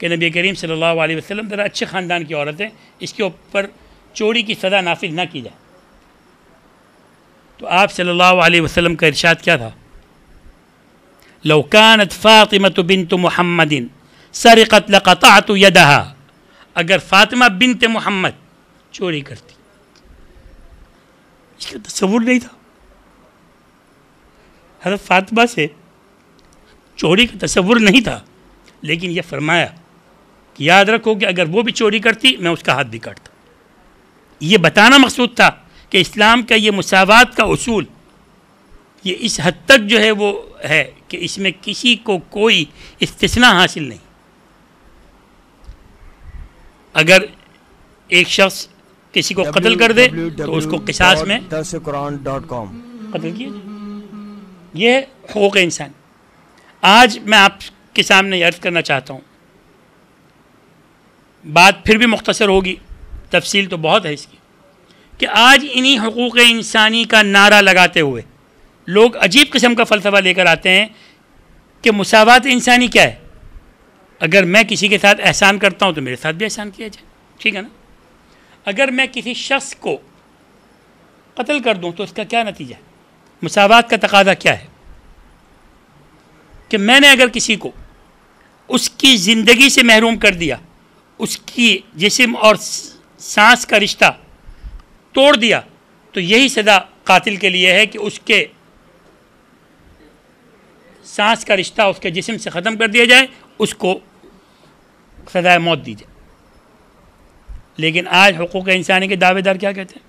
कि नबी करीम सल्लल्लाहु अलैहि वसल्लम ज़रा अच्छे ख़ानदान की औरत है इसके ऊपर चोरी की सज़ा नाफिज ना की जाए तो आप सल्लल्लाहु अलैहि वसल्लम का इरशाद क्या था लौकान फ़ातिमत बिन तो मोहम्मदिन सरकत लक़ात यदहा अगर फातिमा बिनते मोहम्मद चोरी करती इसका तस्वूर तो नहीं था हजरत फातिमा से चोरी का तस्वूर नहीं था लेकिन यह फरमाया कि याद रखो कि अगर वो भी चोरी करती मैं उसका हाथ भी काटता ये बताना मकसूद था कि इस्लाम का ये मसावत का असूल ये इस हद तक जो है वो है कि इसमें किसी को कोई इस्तना हासिल नहीं अगर एक शख्स किसी को कत्ल कर दे तो उसको किसास में कत्ल किया ये हकूक इंसान आज मैं आपके सामने अर्ज करना चाहता हूँ बात फिर भी मुख्तसर होगी तफसील तो बहुत है इसकी कि आज इन्हीं हकूक़ इंसानी का नारा लगाते हुए लोग अजीब किस्म का फ़लसफ़ा लेकर आते हैं कि मुसावत इंसानी क्या है अगर मैं किसी के साथ एहसान करता हूँ तो मेरे साथ भी एहसान किया जाए ठीक है ना अगर मैं किसी शख्स को कत्ल कर दूँ तो उसका क्या नतीजा है मसावत का तकादा क्या है कि मैंने अगर किसी को उसकी ज़िंदगी से महरूम कर दिया उसकी जिसम और सांस का रिश्ता तोड़ दिया तो यही सज़ा कातिल के लिए है कि उसके सांस का रिश्ता उसके जिसम से ख़त्म कर दिया जाए उसको सजाए मौत दी जाए लेकिन आज हकूक़ इंसानी के दावेदार क्या कहते हैं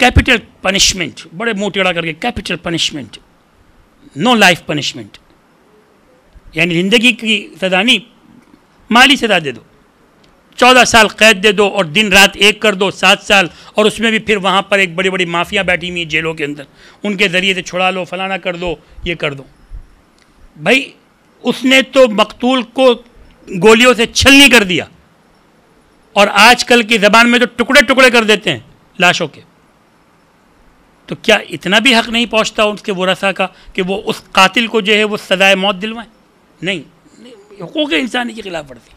कैपिटल पनिशमेंट बड़े मुँह टेढ़ा करके capital punishment no life punishment यानी ज़िंदगी की सजा नहीं माली सजा दे दो चौदह साल कैद दे दो और दिन रात एक कर दो सात साल और उसमें भी फिर वहाँ पर एक बड़ी बड़ी माफिया बैठी हुई जेलों के अंदर उनके ज़रिए से छुड़ा लो फलाना कर दो ये कर दो भाई उसने तो मकतूल को गोलियों से छलनी कर दिया और आजकल की ज़बान में तो टुकड़े टुकड़े कर देते हैं लाशों के तो क्या इतना भी हक नहीं पहुंचता उसके वसा का कि वो उस कातिल को जो है वो सजाए मौत दिलवाएं नहीं हकूक़ इंसानी के खिलाफ वर्जी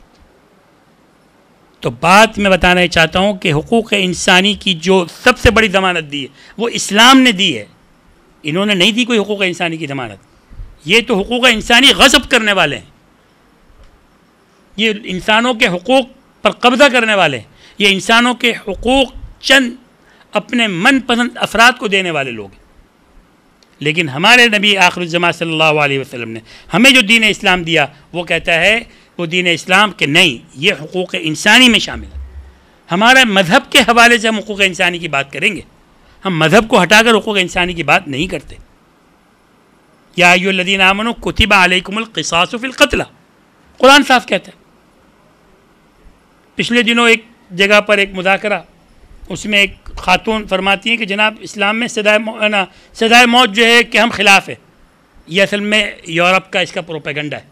तो बात मैं बताना चाहता हूँ कि हकूक़ इंसानी की जो सबसे बड़ी ज़मानत दी है वो इस्लाम ने दी है इन्होंने नहीं दी कोई हकूक़ इंसानी की ज़मानत ये तो हकूक़ इंसानी गजब करने वाले हैं ये इंसानों के हकूक़ पर कब्ज़ा करने वाले ये इंसानों के हकूक़ चंद अपने मनपसंद अफराद को देने वाले लोग हैं लेकिन हमारे नबी आखिर जमा सल्लल्लाहु अलैहि वसल्लम ने हमें जो दीन इस्लाम दिया वो कहता है वो दीन इस्लाम के नहीं ये हकूक़ इंसानी में शामिल है हमारे मज़हब के हवाले से हम हकूक़ इंसानी की बात करेंगे हम मज़हब को हटाकर हकूक़ इंसानी की बात नहीं करते या यदीन आमन कुतिबा आलकमल कसासफ़िल कतला कुरान साफ कहता है पिछले दिनों एक जगह पर एक मुजाकरा उसमें एक खातून फरमाती हैं कि जनाब इस्लाम में सदाए ना सदाए मौत जो है कि हम खिलाफ है ये असल में यूरोप का इसका प्रोपेगंडा है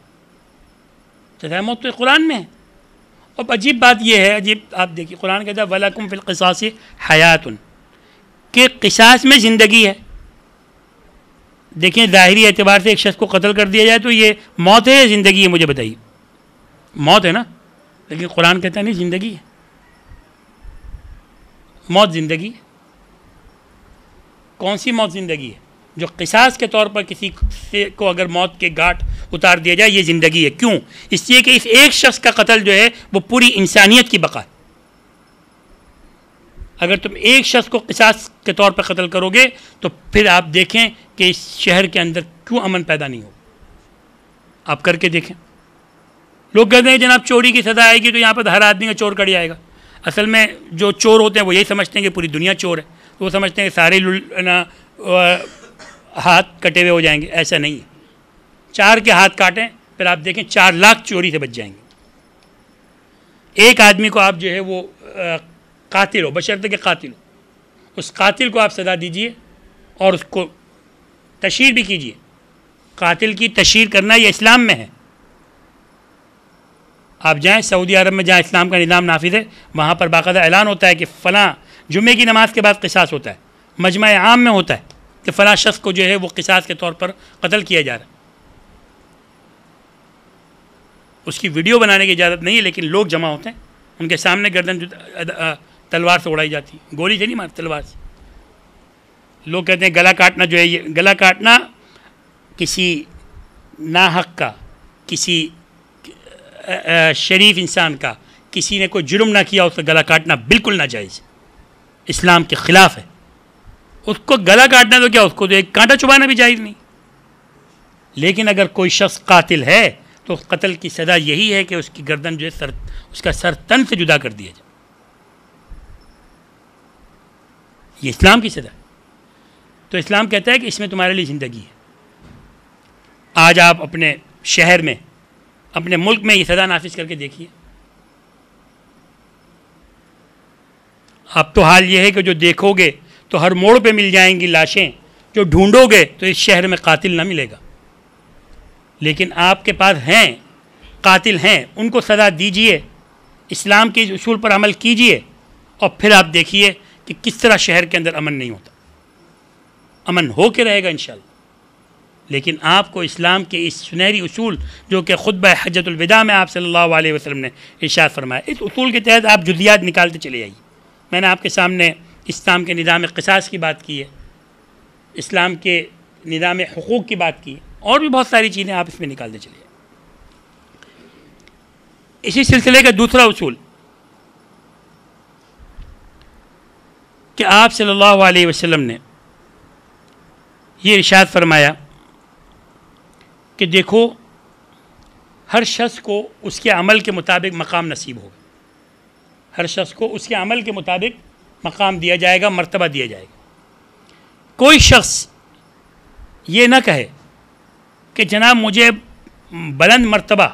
सदाए मौत तो कुरान में है अब अजीब बात यह है अजीब आप देखिए कुरान कहता है वलाकुम फ़िलकसास हयातन के किसास में ज़िंदगी है देखिए ज़ाहरी एतबार से एक शख्स को कत्ल कर दिया जाए तो ये मौत है या ज़िंदगी है मुझे बताइए मौत है ना लेकिन कुरान कहता नहीं ज़िंदगी है मौत ज़िंदगी कौन सी मौत ज़िंदगी है जो किसास के तौर पर किसी से को अगर मौत के घाट उतार दिया जाए ये ज़िंदगी है क्यों इसलिए कि इस एक शख्स का कत्ल जो है वो पूरी इंसानियत की बका है अगर तुम एक शख्स को किसास के तौर पर कत्ल करोगे तो फिर आप देखें कि इस शहर के अंदर क्यों अमन पैदा नहीं हो आप करके देखें लोग कहते हैं जनाब चोरी की सज़ा आएगी तो यहाँ पर हर आदमी का चोर कट जाएगा असल में जो चोर होते हैं वो यही समझते हैं कि पूरी दुनिया चोर है तो वो समझते हैं कि सारे ना हाथ कटे हुए हो जाएंगे ऐसा नहीं है चार के हाथ काटें फिर आप देखें चार लाख चोरी से बच जाएंगे एक आदमी को आप जो है वो कातिल हो बशर्ते के कातिल हो उस कातिल को आप सजा दीजिए और उसको तशहर भी कीजिए कातिल की तशहर करना ये इस्लाम में है आप जाएँ सऊदी अरब में जहाँ इस्लाम का निज़ाम नाफिज है वहाँ पर बाकायदा ऐलान होता है कि फ़लाँ जुमे की नमाज के बाद किसास होता है मजमा आम में होता है कि फ़लाँ शख्स को जो है वो किसास के तौर पर कत्ल किया जा रहा है उसकी वीडियो बनाने की इजाज़त नहीं है लेकिन लोग जमा होते हैं उनके सामने गर्दन तलवार से उड़ाई जाती गोली से नहीं मारती तलवार से लोग कहते हैं गला काटना जो है ये गला काटना किसी नाहक का किसी शरीफ इंसान का किसी ने कोई जुर्म ना किया उसका गला काटना बिल्कुल नाजायज़ इस्लाम के ख़िलाफ़ है उसको गला काटना तो क्या उसको तो एक कांटा चुबाना भी जायज़ नहीं लेकिन अगर कोई शख्स कातिल है तो उस कतल की सज़ा यही है कि उसकी गर्दन जो है सर उसका सर तन से जुदा कर दिया जाए ये इस्लाम की सज़ा तो इस्लाम कहता है कि इसमें तुम्हारे लिए ज़िंदगी है आज आप अपने शहर में अपने मुल्क में ये सज़ा नाफिज करके देखिए अब तो हाल ये है कि जो देखोगे तो हर मोड़ पे मिल जाएंगी लाशें जो ढूंढोगे तो इस शहर में कातिल ना मिलेगा लेकिन आपके पास हैं कातिल हैं उनको सज़ा दीजिए इस्लाम के असूल पर अमल कीजिए और फिर आप देखिए कि किस तरह शहर के अंदर अमन नहीं होता अमन हो के रहेगा इंशाल्लाह लेकिन आपको इस्लाम के इस सुनहरी असूल जो कि खुद हजतुलविदा में आप सल्लल्लाहु अलैहि वसल्लम ने इशात फरमाया इस असूल के तहत आप जुदियात निकालते चले आइए मैंने आपके सामने इस्लाम के निज़ाम कसास की बात की है इस्लाम के निज़ाम हकूक़ की बात की और भी बहुत सारी चीज़ें आप इसमें निकालते चले इसी सिलसिले का दूसरा असूल कि आप सल्लल्लाहु अलैहि वसल्लम ने ये इर्शाद फरमाया कि देखो हर शख्स को उसके अमल के मुताबिक मकाम नसीब होगा हर शख्स को उसके अमल के मुताबिक मकाम दिया जाएगा मर्तबा दिया जाएगा कोई शख्स ये ना कहे कि जनाब मुझे बुलंद मर्तबा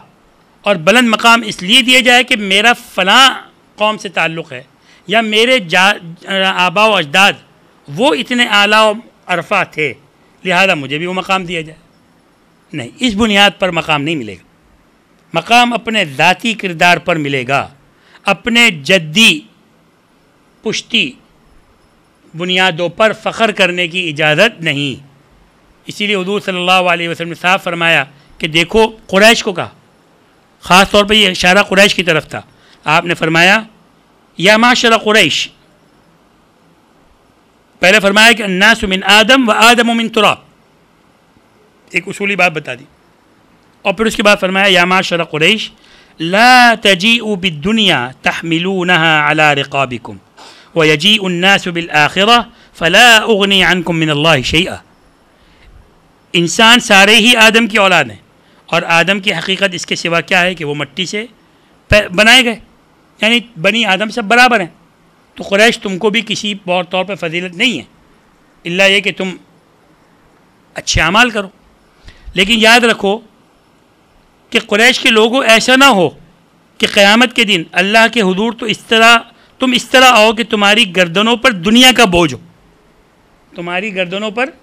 और बुलंद मकाम इसलिए दिया जाए कि मेरा फ़लाँ कौम से ताल्लुक़ है या मेरे जा आबा व अजदाद वो इतने आला और अरफा थे लिहाजा मुझे भी वो मकाम दिया जाए नहीं इस बुनियाद पर मकाम नहीं मिलेगा मकाम अपने ज़ाती किरदार पर मिलेगा अपने जद्दी पुश्ती बुनियादों पर फ़ख्र करने की इजाज़त नहीं इसीलिए हजूर सल्लल्लाहु अलैहि वसल्लम ने साफ फरमाया कि देखो कुरैश को कहा ख़ास तौर पर यह इशारा कुरैश की तरफ था आपने फरमाया या माशरा कुरैश पहले फरमाया कि अन्नासमिन आदम व आदम उमिन तुराब एक उसूली बात बता दी और फिर उसके बाद फरमाया यामा शर कुरैश ला तजी उबिदुनिया तहमिलून अला रिकाबिकुम व यजी उन्नासबिल आखिर फ़ला उगनी अनकुम मिन अल्लाह इंसान सारे ही आदम की औलाद हैं और आदम की हकीकत इसके सिवा क्या है कि वो मट्टी से बनाए गए यानी बनी आदम सब बराबर हैं तो क्रैश तुमको भी किसी तौर पर फजीलत नहीं है इल्ला ये कि तुम अच्छे अमाल करो लेकिन याद रखो कि क्रैश के लोगों ऐसा ना हो कि क़्यामत के दिन अल्लाह के हदूर तो इस तरह तुम इस तरह आओ कि तुम्हारी गर्दनों पर दुनिया का बोझ हो तुम्हारी गर्दनों पर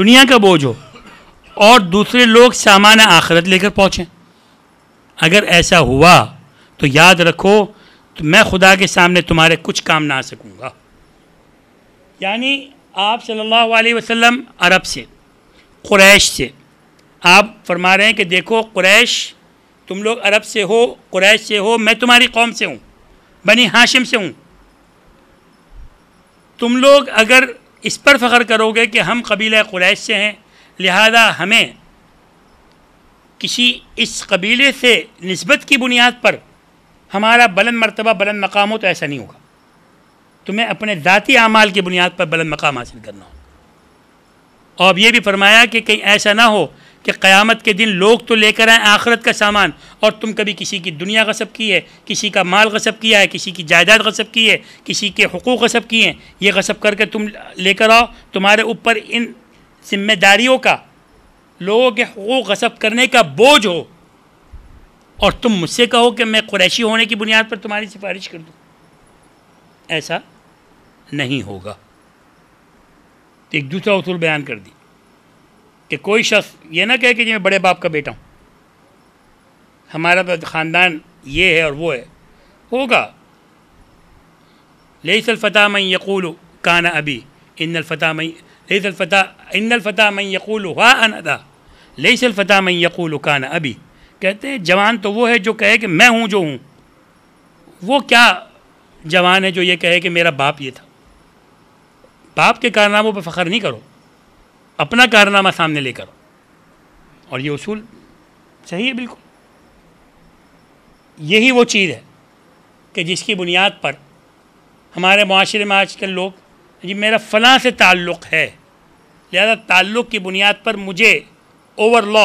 दुनिया का बोझ हो और दूसरे लोग सामान आखरत लेकर पहुँचें अगर ऐसा हुआ तो याद रखो तो मैं खुदा के सामने तुम्हारे कुछ काम ना आ सकूँगा यानी आप सल्लल्लाहु अलैहि वसल्लम अरब से क्रैश से आप फरमा रहे हैं कि देखो क्रैश तुम लोग अरब से हो क्रैश से हो मैं तुम्हारी कौम से हूँ बनी हाशिम से हूँ तुम लोग अगर इस पर फ़ख्र करोगे कि हम कबीला क्रैश से हैं लिहाजा हमें किसी इस कबीले से नस्बत की बुनियाद पर हमारा बुलंद मरतबा बुलंद मकाम हो तो ऐसा नहीं होगा तुम्हें अपने ज़ाती अमाल की बुनियाद पर बुलंद मकाम हासिल करना होगा और ये भी फरमाया कि कहीं ऐसा ना हो कि क़यामत के दिन लोग तो लेकर आएँ आखरत का सामान और तुम कभी किसी की दुनिया गसब की है किसी का माल गसब किया है किसी की जायदाद गसब की है किसी के हकूक़ गसब किए हैं ये गसब करके तुम लेकर आओ तुम्हारे ऊपर इन जिम्मेदारियों का लोगों के हकूक़ गसब करने का बोझ हो और तुम मुझसे कहो कि मैं कुरैशी होने की बुनियाद पर तुम्हारी सिफारिश कर दूँ ऐसा नहीं होगा तो एक दूसरा उसूल बयान कर दी कि कोई शख्स ये ना कहे कि जी मैं बड़े बाप का बेटा हूँ हमारा तो ख़ानदान ये है और वो है होगा ले लईसलफ़ता मई यकूल काना अभी ले मैं लईसलफ़ता इन्नफ़ता मैं यकूल हा अनदा लईसलफ़ता मैं यकूल काना अभी कहते हैं जवान तो वो है जो कहे कि मैं हूँ जो हूँ वो क्या जवान है जो ये कहे कि मेरा बाप ये था बाप के कारनामों पर फ़ख्र नहीं करो अपना कारनामा सामने लेकर और ये उसूल सही है बिल्कुल यही वो चीज़ है कि जिसकी बुनियाद पर हमारे माशरे में आजकल लोग जी मेरा फ़लाँ से ताल्लुक़ है लिहाजा ताल्लुक़ की बुनियाद पर मुझे ओवर लॉ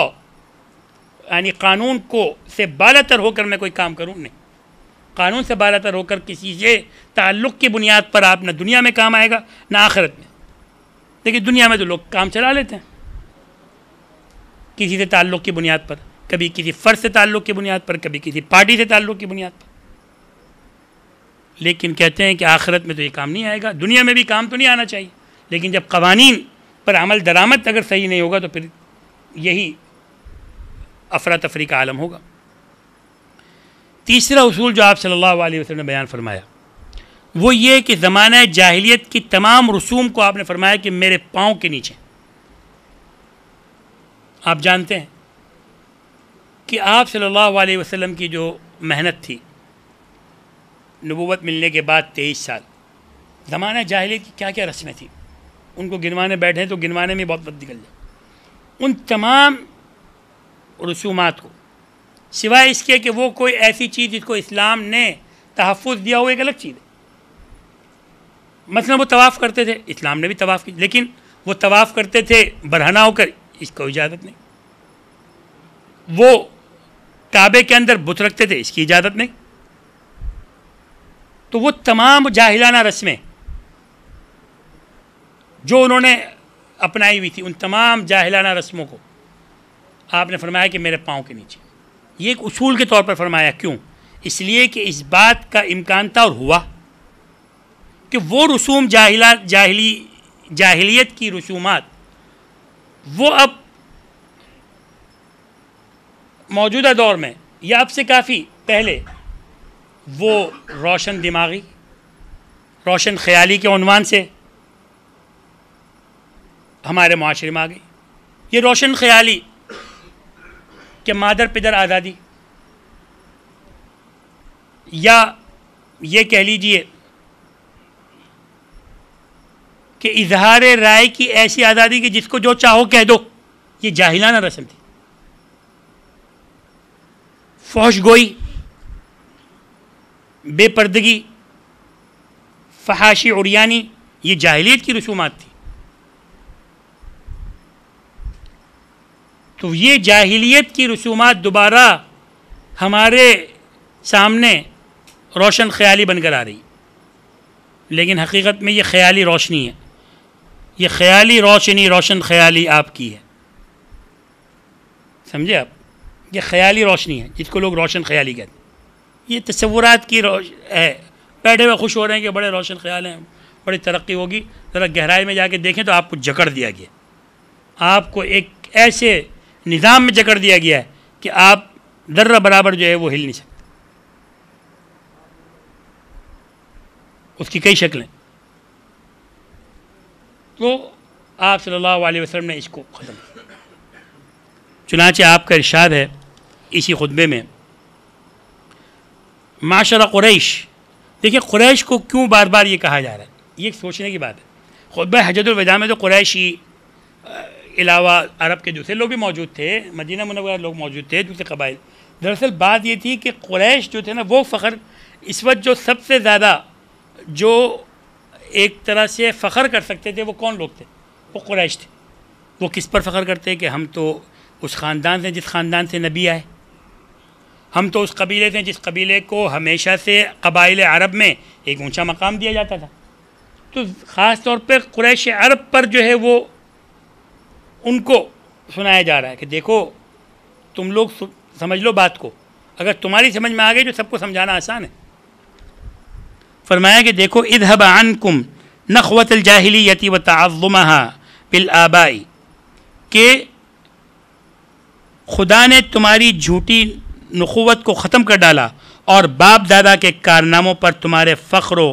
यानी कानून को से तर होकर मैं कोई काम करूँ नहीं कानून से तर होकर किसी से ताल्लुक़ की बुनियाद पर आप ना दुनिया में काम आएगा ना आखिरत में देखिए दुनिया में तो लोग काम चला लेते हैं किसी से ताल्लुक़ की बुनियाद पर कभी किसी फ़र्ज से ताल्लुक़ की बुनियाद पर कभी किसी पार्टी से ताल्लुक़ की बुनियाद पर लेकिन कहते हैं कि आखिरत में तो ये काम नहीं आएगा दुनिया में भी काम तो नहीं आना चाहिए लेकिन जब कवानीन पर अमल दरामद अगर सही नहीं होगा तो फिर यही अफरा तफरी का आलम होगा तीसरा उसूल जो आप सल्लल्लाहु अलैहि वसल्लम ने बयान फरमाया वो ये कि ज़माना जाहिलियत की तमाम रसूम को आपने फरमाया कि मेरे पाँव के नीचे आप जानते हैं कि आप सल्लल्लाहु अलैहि वसल्लम की जो मेहनत थी नबूवत मिलने के बाद तेईस साल ज़माना जाहिलियत की क्या क्या रस्में थी उनको गिनवाने बैठे तो गिनवाने में बहुत वक्त निकल जाए उन तमाम रसूमात को सिवाय इसके कि वो कोई ऐसी चीज़ जिसको इस्लाम ने तहफ़ दिया हुआ एक अलग चीज़ है मतलब वो तवाफ़ करते थे इस्लाम ने भी तवाफ़ की लेकिन वो तवाफ़ करते थे बरहना होकर इसको इजाज़त नहीं वो काबे के अंदर बुत रखते थे इसकी इजाज़त नहीं तो वो तमाम जाहिलाना रस्में जो उन्होंने अपनाई हुई थी उन तमाम जाहिलाना रस्मों को आपने फरमाया कि मेरे पाँव के नीचे ये एक उसूल के तौर पर फरमाया क्यों इसलिए कि इस बात का इम्कान था और हुआ कि वो रसूम जाहिला जाहली जाहलीत की रसूमात वो अब मौजूदा दौर में या अब से काफ़ी पहले वो रोशन दिमागी रोशन ख्याली के अनवान से हमारे माशरे में आ गई ये रोशन ख्याली के मादर पिदर आज़ादी या ये कह लीजिए कि इजहार राय की ऐसी आज़ादी कि जिसको जो चाहो कह दो ये जाहिलाना रस्म थी फौश गोई बेपर्दगी फहाशी उरियानी ये जाहिलियत की रसूमात थी तो ये जाहिलियत की रसूमात दोबारा हमारे सामने रोशन ख्याली बनकर आ रही लेकिन हकीकत में ये ख्याली रोशनी है ये ख्याली रोशनी रोशन ख्याली आपकी है समझे आप ये ख्याली रोशनी है जिसको लोग रोशन ख्याली कहते हैं ये तस्वुरात की रोश है बैठे हुए खुश हो रहे हैं कि बड़े रोशन ख्याल हैं बड़ी तरक्की होगी ज़रा गहराई में जाके देखें तो आपको जकड़ दिया गया आपको एक ऐसे निज़ाम में जकड़ दिया गया है कि आप दर्रा बराबर जो है वो हिल नहीं सकते उसकी कई शक्लें तो आप सल्लल्लाहु अलैहि वसल्लम ने इसको ख़त्म चुनाचे आपका इरशाद है इसी खुतबे में माशा कुरैश देखिए कुरैश को क्यों बार बार ये कहा जा रहा है ये एक सोचने की बात है खुतब हजरतवजा में तो कुरैशी अलावा अरब के दूसरे लोग भी मौजूद थे मदीना मुनवर लोग मौजूद थे दूसरे कबाइल दरअसल बात ये थी कि कुरैश जो थे ना वो फ़ख्र इस वक्त जो सबसे ज़्यादा जो एक तरह से फ़ख्र कर सकते थे वो कौन लोग थे वो क्रैश थे वो किस पर फ़ख्र करते कि हम तो उस ख़ानदान से जिस ख़ानदान से नबी आए हम तो उस कबीले से जिस कबीले को हमेशा से कबाइल अरब में एक ऊंचा मकाम दिया जाता था तो ख़ास तौर पर क्रैश अरब पर जो है वो उनको सुनाया जा रहा है कि देखो तुम लोग समझ लो बात को अगर तुम्हारी समझ में आ गई तो सबको समझाना आसान है फरमाया कि देखो इधब कुम यति व तज़ुमहा बिल आबाई के खुदा ने तुम्हारी झूठी नखवत को ख़त्म कर डाला और बाप दादा के कारनामों पर तुम्हारे फ़ख्र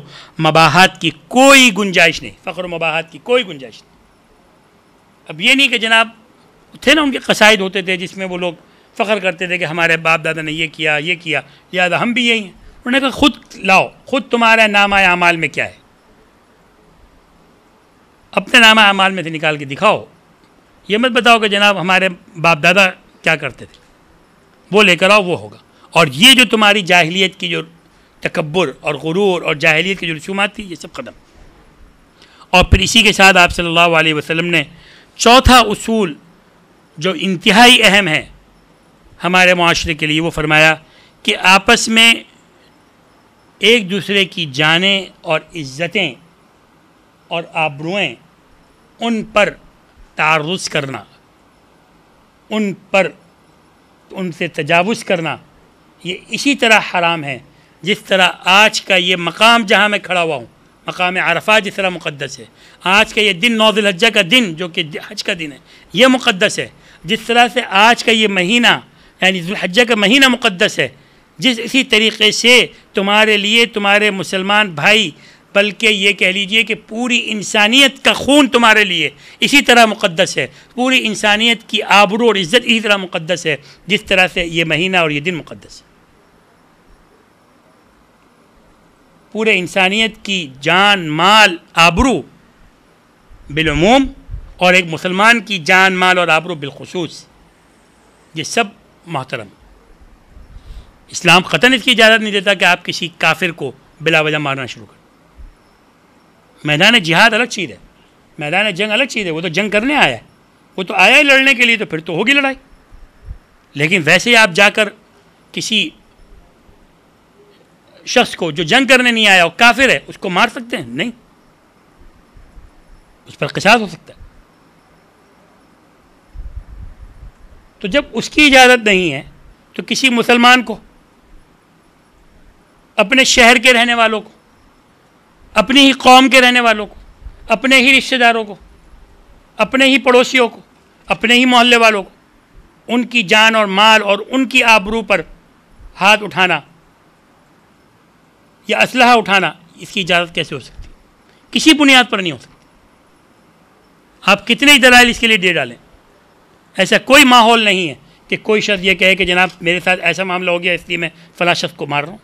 मबाहत की कोई गुंजाइश नहीं फ़ख्र मबाहत की कोई गुंजाइश नहीं अब ये नहीं कि जनाब थे ना उनके कसाइद होते थे जिसमें वो लोग फ़ख्र करते थे कि हमारे बाप दादा ने ये किया ये किया लिहाजा तो हम भी यही हैं उन्होंने कहा खुद लाओ खुद तुम्हारा नामा अमाल में क्या है अपने नामा अमाल में से निकाल के दिखाओ ये मत बताओ कि जनाब हमारे बाप दादा क्या करते थे वो लेकर आओ वो होगा और ये जो तुम्हारी जाहिलियत की जो तकबर और गुरूर और जाहिलियत की जो रसूमात थी ये सब ख़त्म और फिर इसी के साथ आप सल्लल्लाहु अलैहि वसल्लम ने चौथा उसूल जो इंतहाई अहम है हमारे माशरे के लिए वो फरमाया कि आपस में एक दूसरे की जानें और इज्जतें और आबरूएँ उन पर तारुस करना उन पर उनसे तजावज़ करना ये इसी तरह हराम है जिस तरह आज का ये मकाम जहाँ मैं खड़ा हुआ हूँ मकाम अरफा जिस तरह मुक़दस है आज का ये दिन नौजलहजा का दिन जो कि हज का दिन है ये मुक़दस है जिस तरह से आज का ये महीना यानी जुल्हजा का महीना मुक़दस है जिस इसी तरीके से तुम्हारे लिए तुम्हारे मुसलमान भाई बल्कि ये कह लीजिए कि पूरी इंसानियत का खून तुम्हारे लिए इसी तरह मुक़दस है पूरी इंसानियत की आबरू और इज़्ज़त इसी तरह मुक़दस है जिस तरह से ये महीना और ये दिन मुक़दस है पूरे इंसानियत की जान माल आबरू बिलूम और एक मुसलमान की जान माल और आबरू बिलखसूस ये सब मोहतरम इस्लाम ख़तन इसकी इजाज़त नहीं देता कि आप किसी काफिर को बिला वजह मारना शुरू करें मैदान जिहाद अलग चीज़ है मैदान जंग अलग चीज़ है वो तो जंग करने आया है वो तो आया ही लड़ने के लिए तो फिर तो होगी लड़ाई लेकिन वैसे ही आप जाकर किसी शख्स को जो जंग करने नहीं आया और काफिर है उसको मार सकते हैं नहीं उस पर कसास हो सकता है तो जब उसकी इजाज़त नहीं है तो किसी मुसलमान को अपने शहर के रहने वालों को अपनी ही कौम के रहने वालों को अपने ही रिश्तेदारों को अपने ही पड़ोसियों को अपने ही मोहल्ले वालों को उनकी जान और माल और उनकी आबरू पर हाथ उठाना या असलाह उठाना इसकी इजाज़त कैसे हो सकती किसी बुनियाद पर नहीं हो सकती आप कितने ही दलाल इसके लिए दे डालें ऐसा कोई माहौल नहीं है कि कोई शख्स ये कहे कि जनाब मेरे साथ ऐसा मामला हो गया इसलिए मैं फला शख्स को मार रहा हूँ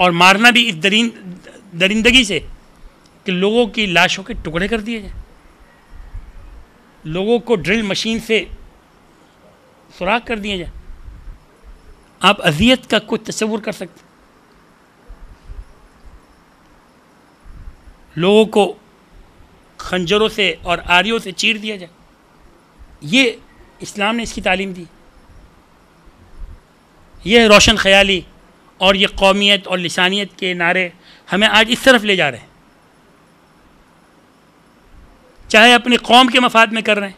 और मारना भी इस दरिंद दरिंदगी से कि लोगों की लाशों के टुकड़े कर दिए जाए लोगों को ड्रिल मशीन से सुराख कर दिए जाए आप अजियत का कुछ तस्वुर कर सकते लोगों को खंजरों से और आरियों से चीर दिया जाए ये इस्लाम ने इसकी तालीम दी यह रोशन ख्याली और ये कौमियत और लसानियत के नारे हमें आज इस तरफ ले जा रहे हैं चाहे अपनी कौम के मफाद में कर रहे हैं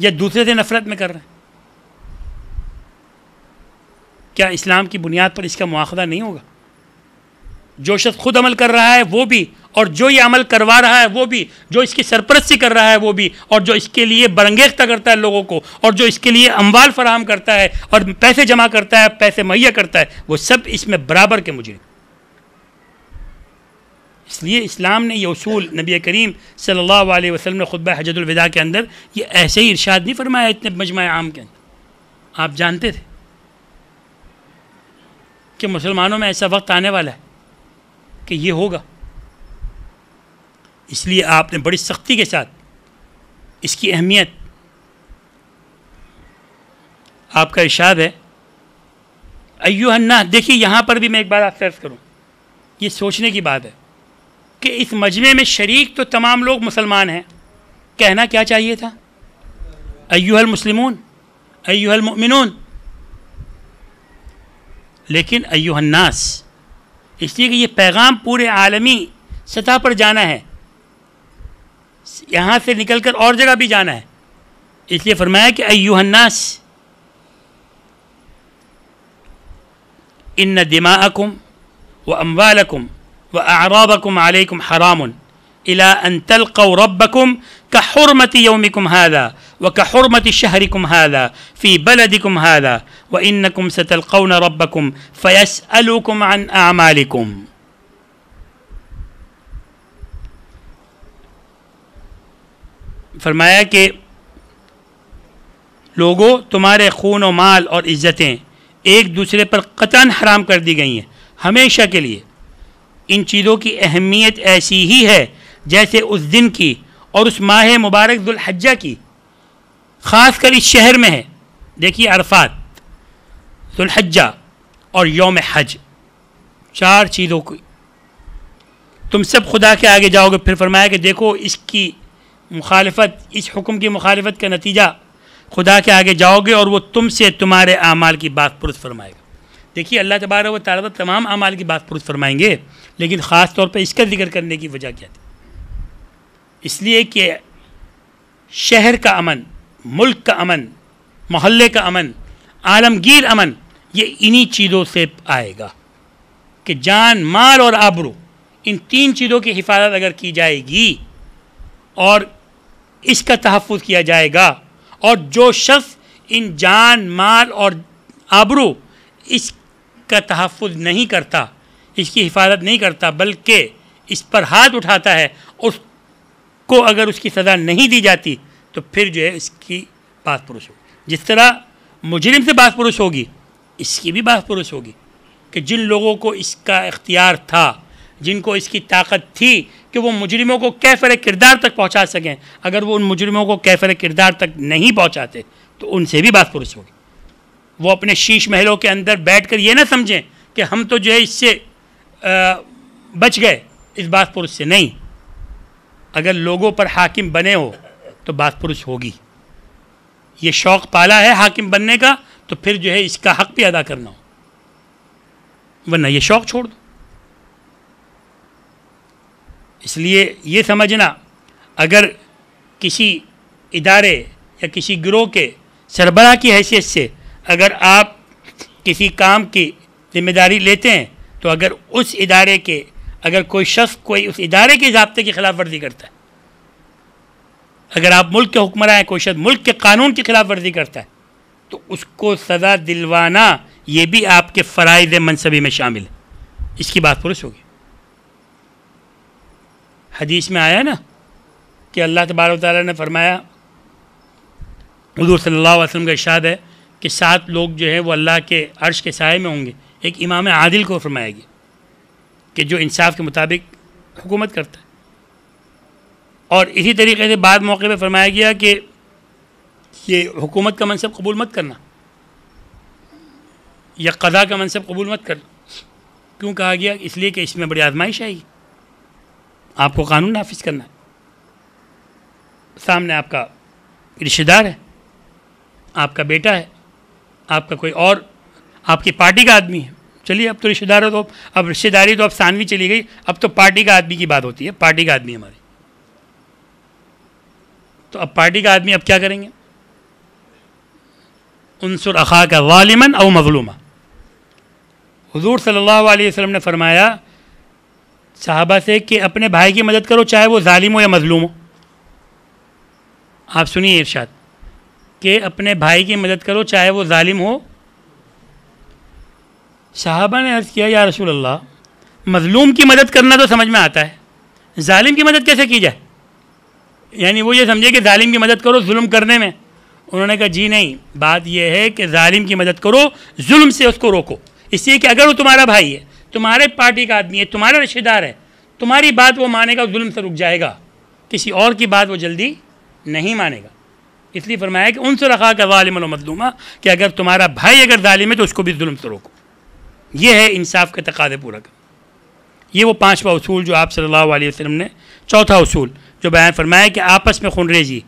या दूसरे से नफ़रत में कर रहे हैं क्या इस्लाम की बुनियाद पर इसका मुआवजा नहीं होगा जो शख्स खुद अमल कर रहा है वो भी और जो ये अमल करवा रहा है वो भी जो इसकी सरपरस्ती कर रहा है वो भी और जो इसके लिए बरंगेख्ता करता है लोगों को और जो इसके लिए अमवाल फराहम करता है और पैसे जमा करता है पैसे मुहैया करता है वो सब इसमें बराबर के मुझे इसलिए इस्लाम ने यह असूल नबी करीम सल्लल्लाहु अलैहि वसल्लम ने के अंदर ये ऐसे ही इर्शाद नहीं फरमाया इतने मजमा आम के अंदर आप जानते थे कि मुसलमानों में ऐसा वक्त आने वाला है कि ये होगा इसलिए आपने बड़ी सख्ती के साथ इसकी अहमियत आपका इशाद है अयोहन्ना देखिए यहाँ पर भी मैं एक बार आप अर्ज़ करूँ ये सोचने की बात है कि इस मजमे में शरीक तो तमाम लोग मुसलमान हैं कहना क्या चाहिए था अयूहल मुसलिमून अयूहल मुमिनून लेकिन अयूहन्नास इसलिए कि ये पैगाम पूरे आलमी सतह पर जाना है यहाँ से निकलकर और जगह भी जाना है इसलिए फरमाया कि अयुहन्नास इन दिमाकुम व अम्बालकुम व आरबकुम आलकुम हराम अला अन तलक़ रबकुम का हरमती यौमिकुम हादा वकहरमत शहरिकुम हादा फ़ी बलदिकुम हादा व इनकुम सतलकौन रबकुम फ़यस अलकुम अन आमालिकुम फरमाया कि लोगों तुम्हारे खून और माल और इज़्ज़तें एक दूसरे पर कतन हराम कर दी गई हैं हमेशा के लिए इन चीज़ों की अहमियत ऐसी ही है जैसे उस दिन की और उस माह मुबारक की ख़ास कर इस शहर में है देखिए अरफात जुल्हजा और योम हज चार चीज़ों की तुम सब खुदा के आगे जाओगे फिर फरमाया कि देखो इसकी मुखालफत इस हुक्म की मुखालफत का नतीजा खुदा के आगे जाओगे और वो तुमसे तुम्हारे अमाल की बात पुरुष फरमाएगा देखिए अल्लाह तबार व तारा तमाम अमाल की बात पुरुष फरमाएंगे लेकिन ख़ास तौर पर इसका जिक्र करने की वजह क्या थी इसलिए कि शहर का अमन मुल्क का अमन मोहल्ले का अमन आलमगीर अमन ये इन्हीं चीज़ों से आएगा कि जान माल और आबरू इन तीन चीज़ों की हिफाजत अगर की जाएगी और इसका तहफ़ किया जाएगा और जो शख्स इन जान माल और आबरू इसका तहफ़ नहीं करता इसकी हिफाजत नहीं करता बल्कि इस पर हाथ उठाता है उसको अगर उसकी सज़ा नहीं दी जाती तो फिर जो है इसकी बात पुरुष होगी जिस तरह मुजरिम से बात पुरुष होगी इसकी भी बात पुरुष होगी कि जिन लोगों को इसका इख्तियार था जिनको इसकी ताकत थी कि वो मुजरिमों को कैफर किरदार तक पहुंचा सकें अगर वो उन मुजरिमों को कैफर किरदार तक नहीं पहुंचाते तो उनसे भी बात पुरुष होगी वो अपने शीश महलों के अंदर बैठ कर ये ना समझें कि हम तो जो है इससे बच गए इस बात पुरुष से नहीं अगर लोगों पर हाकिम बने हो तो बात पुरुष होगी ये शौक़ पाला है हाकिम बनने का तो फिर जो है इसका हक भी अदा करना हो वरना ये शौक़ छोड़ दो इसलिए ये समझना अगर किसी इदारे या किसी ग्रोह के सरबरा की हैसियत से अगर आप किसी काम की जिम्मेदारी लेते हैं तो अगर उस इदारे के अगर कोई शख्स कोई उस इदारे के जबते की खिलाफ वर्जी करता है अगर आप मुल्क के हुक्मरान हैं कोई शख्स मुल्क के कानून की खिलाफ वर्जी करता है तो उसको सज़ा दिलवाना ये भी आपके फ़रज़ मनसबी में शामिल है इसकी बात पुरुष होगी हदीस में आया ना कि अल्लाह तबार ने फरमाया हजूर सल्ला वसलम का इशाद है कि सात लोग जो है वो अल्लाह के अर्श के साय में होंगे एक इमाम आदिल को फरमाएगी कि जो इंसाफ के मुताबिक हुकूमत करता है और इसी तरीके से बाद मौके पर फरमाया गया कि ये हुकूमत का मनसब कबूल मत करना या कदा का मनसब कबूल मत करना क्यों कहा गया इसलिए कि इसमें बड़ी आजमाइश आएगी आपको कानून नाफिज करना है सामने आपका रिश्तेदार है आपका बेटा है आपका कोई और आपकी पार्टी का आदमी है चलिए अब तो रिश्तेदार तो अब रिश्तेदारी तो अब सानवी चली गई अब तो पार्टी का आदमी की बात होती है पार्टी का आदमी हमारे तो अब पार्टी का आदमी अब क्या करेंगे उनसुर अखा का वालिमन और मजलूमा हजूर सल्ह अलैहि ने फरमाया साहबा से कि अपने भाई की मदद करो चाहे वो ालिम हो या मजलूम हो आप सुनिए इर्शाद कि अपने भाई की मदद करो चाहे वो ालिम हो साहबा ने अर्ज़ किया या रसूल अल्लाह मजलूम की मदद करना तो समझ में आता है ालिम की मदद कैसे की जाए यानी वो ये समझे कि ालिम की मदद करो म करने में उन्होंने कहा जी नहीं बात यह है कि ालिम की मदद करो म से उसको रोको इसलिए कि अगर वो तुम्हारा भाई है तुम्हारे पार्टी का आदमी है तुम्हारा रिश्तेदार है तुम्हारी बात वो मानेगा म से रुक जाएगा किसी और की बात वो जल्दी नहीं मानेगा इसलिए फरमाया कि उनसे रखा कर वालिम कि अगर तुम्हारा भाई अगर ालिम है तो उसको भी म से रोको ये है इंसाफ के तकादे पूरा कर ये वो पाँचवा असूल जो आप सल्ला वसलम ने चौथा असूल जो बयान फरमाया कि आपस में खुनरेजी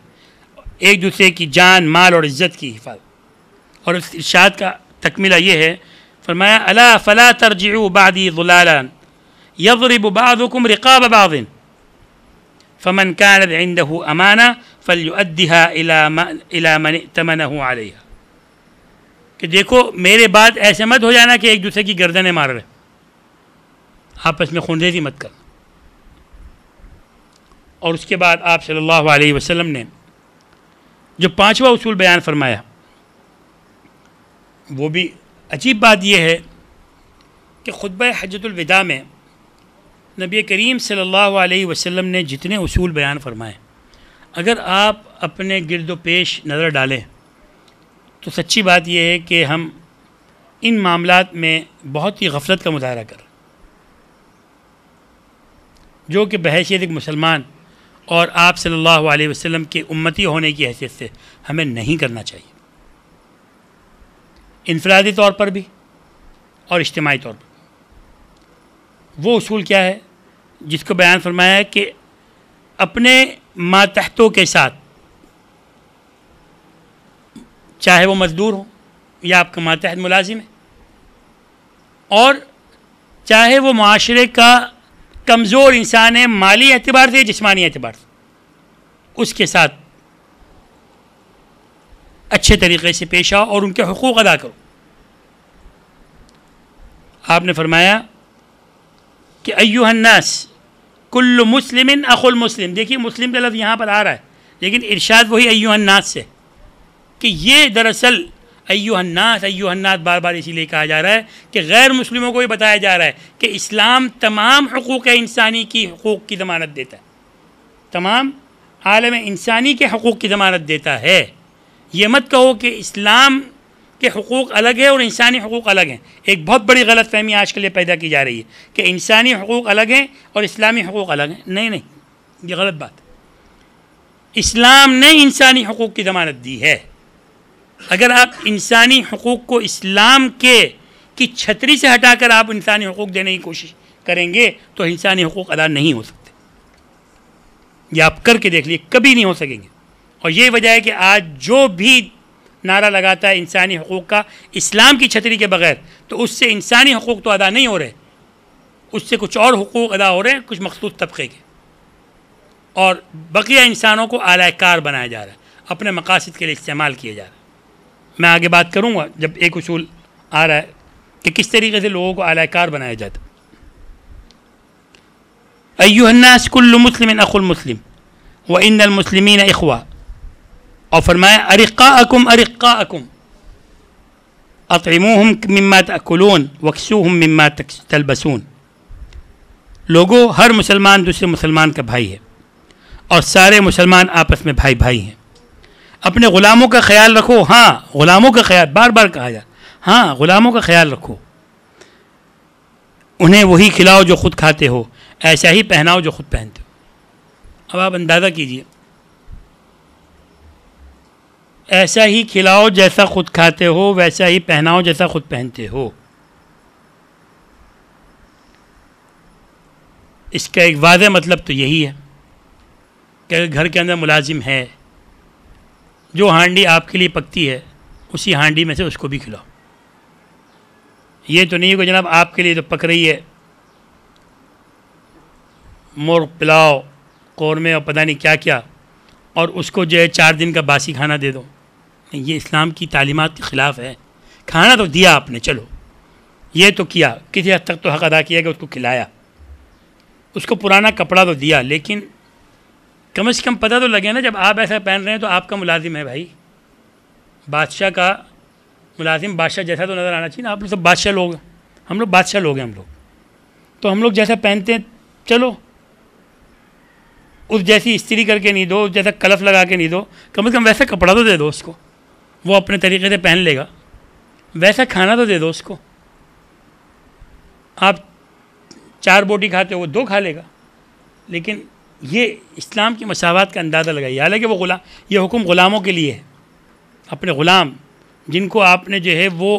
एक दूसरे की जान माल और इज़्ज़त की हिफाजत और उस इर्शाद का तकमीला ये है फरमाया अला फ़ला तरज बादी गुलालान यबरबादुम रिकाब बादिन फ़मन कानद अमाना फ़लअद्दिहा तमन आलिया कि देखो मेरे बात ऐसे मत हो जाना कि एक दूसरे की गर्दनें मार रहे आपस में खूनरेजी मत कर और उसके बाद आप सल्लल्लाहु अलैहि वसल्लम ने जो पांचवा उसूल बयान फरमाया वो भी अजीब बात यह है कि खुतब हजतुलविदा में नबी करीम सल्लल्लाहु अलैहि वसल्लम ने जितने उसूल बयान फरमाए अगर आप अपने गिरद पेश नज़र डालें तो सच्ची बात यह है कि हम इन मामलों में बहुत ही गफलत का मुजाहरा कर जो कि बहसीत एक मुसलमान और आप सल्लल्लाहु अलैहि वसल्लम के उम्मती होने की हैसियत से हमें नहीं करना चाहिए इनफरादी तौर पर भी और इज्तमाही तौर पर वो असूल क्या है जिसको बयान फरमाया है कि अपने मातहतों के साथ चाहे वो मज़दूर हो या आपका मातहत मुलाजिम है और चाहे वो माशरे का कमज़ोर इंसान है माली एतबार से जिसमानी एतबार से उसके साथ अच्छे तरीके से पेश आओ और उनके हकूक़ अदा करो आपने फरमाया कि अयुहन्नास कुल मुस्लिम अखुल मुस्लिम देखिए मुस्लिम का लफ्ज़ यहाँ पर आ रहा है लेकिन इरशाद वही अयुहन्नास से कि ये दरअसल अयुहन्नास अयुहन्नास बार बार इसीलिए कहा जा रहा है कि गैर मुस्लिमों को ये बताया जा रहा है कि इस्लाम तमाम हकूक़ इंसानी की हकूक़ की ज़मानत देता है तमाम आलम इंसानी के हकूक़ की ज़मानत देता है ये मत कहो कि इस्लाम के हकूक़ अलग है और इंसानी हकूक़ अलग हैं एक बहुत बड़ी गलत फहमी आज के लिए पैदा की जा रही है कि इंसानी हकूक़ अलग हैं और इस्लामी हकूक़ अलग हैं नहीं नहीं ये गलत बात है इस्लाम ने इंसानी हकूक़ की ज़मानत दी है अगर आप इंसानी हकूक़ को इस्लाम के की छतरी से हटाकर आप इंसानी हकूक़ देने की कोशिश करेंगे तो इंसानी हकूक़ अदा नहीं हो सकते ये आप करके देख लिए कभी नहीं हो सकेंगे और ये वजह है कि आज जो भी नारा लगाता है इंसानी हकूक़ का इस्लाम की छतरी के बगैर तो उससे इंसानी हकूक़ तो अदा नहीं हो रहे उससे कुछ और हकूक़ अदा हो रहे हैं कुछ मखसूस तबके के और बकिया इंसानों को आलाकार बनाया जा रहा है अपने मकासद के लिए इस्तेमाल किया जा रहा है मैं आगे बात करूँगा जब एक उसूल आ रहा है कि किस तरीके से लोगों को आलाकार बनाया जाता अयुन्नास कुल्ल मुस्लिम अखुल मुस्लिम व इन मुसलिमिन अखवा और फरमाया अरक़ा अकुम अरक़ा अकुम अतमूहम मम्मा तकुलून वक्सूहम मम्मा तलबसून लोगों हर मुसलमान दूसरे मुसलमान का भाई है और सारे मुसलमान आपस में भाई भाई हैं अपने ग़ुलामों का ख्याल रखो हाँ ग़ुलामों का ख्याल बार बार कहा जाए हाँ ग़ुलामों का ख्याल रखो उन्हें वही खिलाओ जो खुद खाते हो ऐसा ही पहनाओ जो खुद पहनते हो अब आप अंदाज़ा कीजिए ऐसा ही खिलाओ जैसा खुद खाते हो वैसा ही पहनाओ जैसा खुद पहनते हो इसका एक वाज मतलब तो यही है कि घर के अंदर मुलाजिम है जो हांडी आपके लिए पकती है उसी हांडी में से उसको भी खिलाओ ये तो नहीं है कि जनाब आपके लिए तो पक रही है मोर पिलाओ कौरमे और पता नहीं क्या क्या और उसको जो है चार दिन का बासी खाना दे दो ये इस्लाम की तालीमत के ख़िलाफ़ है खाना तो दिया आपने चलो ये तो किया किसी हद तक तो हक अदा किया कि उसको खिलाया उसको पुराना कपड़ा तो दिया लेकिन कम से कम पता तो लगे ना जब आप ऐसा पहन रहे हैं तो आपका मुलाजिम है भाई बादशाह का मुलाजिम बादशाह जैसा तो नज़र आना चाहिए ना आप लोग सब बादशाह लोग हम लोग बादशाह लोग हैं हम लोग तो हम लोग जैसा पहनते हैं चलो उस जैसी स्त्री करके नहीं दो उस जैसा कलफ लगा के नहीं दो कम से कम वैसा कपड़ा तो दे दो उसको वो अपने तरीके से पहन लेगा वैसा खाना तो दे दो उसको आप चार बोटी खाते हो वो दो खा लेगा लेकिन ये इस्लाम की मसावत का अंदाज़ा लगाइए हालांकि वो गुलाम ये हुक्म ग़ुलामों के लिए है अपने ग़ुलाम जिनको आपने जो है वो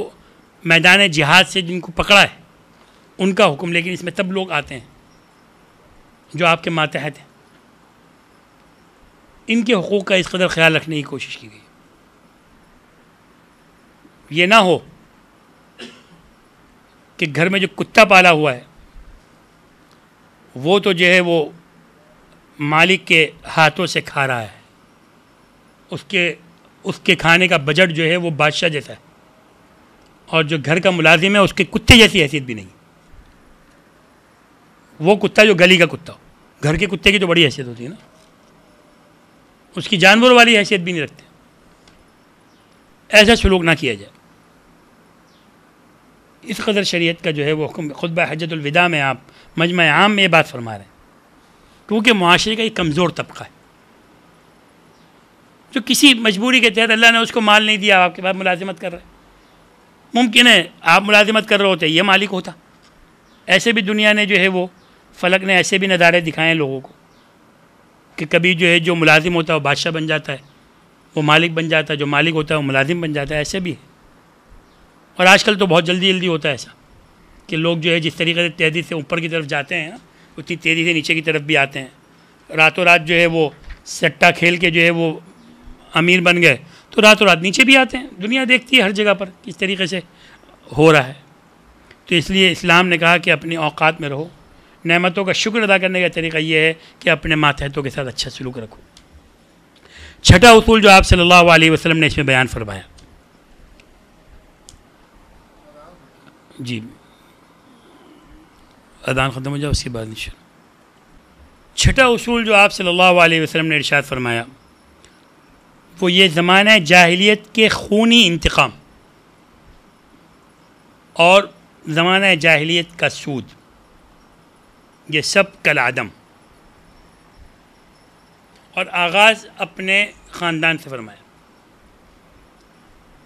मैदान जिहाद से जिनको पकड़ा है उनका हुक्म लेकिन इसमें तब लोग आते हैं जो आपके मातहत हैं इनके हकूक़ का इस कदर ख्याल रखने की कोशिश की गई ये ना हो कि घर में जो कुत्ता पाला हुआ है वो तो जो है वो मालिक के हाथों से खा रहा है उसके उसके खाने का बजट जो है वो बादशाह जैसा है और जो घर का मुलाजिम है उसके कुत्ते जैसी हैसियत भी नहीं वो कुत्ता जो गली का कुत्ता हो घर के कुत्ते की तो बड़ी हैसियत होती है ना उसकी जानवर वाली हैसियत भी नहीं रखते ऐसा सलूक ना किया जाए इस कदर शरीयत का जो है वो खुतबा हजतुलविदा में आप मजमा आम में ये बात फरमा रहे हैं क्योंकि माशरे का एक कमज़ोर तबका है जो किसी मजबूरी के तहत अल्लाह ने उसको माल नहीं दिया आपके पास मुलाजमत कर रहे मुमकिन है आप मुलाजमत कर रहे होते ये मालिक होता ऐसे भी दुनिया ने जो है वो फलक ने ऐसे भी नज़ारे दिखाए हैं लोगों को कि कभी जो है जो मुलाजिम होता है वो बादशाह बन जाता है वो मालिक बन जाता है जो मालिक होता है वो मुलाजिम बन जाता है ऐसे भी है और आजकल तो बहुत जल्दी जल्दी होता है ऐसा कि लोग जो है जिस तरीके से तेज़ी से ऊपर की तरफ जाते हैं उतनी तेज़ी से नीचे की तरफ भी आते हैं रातों रात जो है वो सट्टा खेल के जो है वो अमीर बन गए तो रातों रात नीचे भी आते हैं दुनिया देखती है हर जगह पर किस तरीके से हो रहा है तो इसलिए इस्लाम ने कहा कि अपने औकात में रहो नमतों का शुक्र अदा करने का तरीका ये है कि अपने मातहतों के साथ अच्छा सलूक रखो छठा उसूल जो आप सल्लल्लाहु अलैहि वसल्लम ने इसमें बयान फरमाया जी अदान ख़त्म हो जाए उसके बाद निशान छठा उसूल जो आप सल्लल्लाहु अलैहि वसल्लम ने इरशाद फरमाया वो ये ज़माना जाहिलियत के खूनी इंतकाम और ज़माना जाहिलियत का सूद ये सब कल आदम और आगाज़ अपने ख़ानदान से फरमाया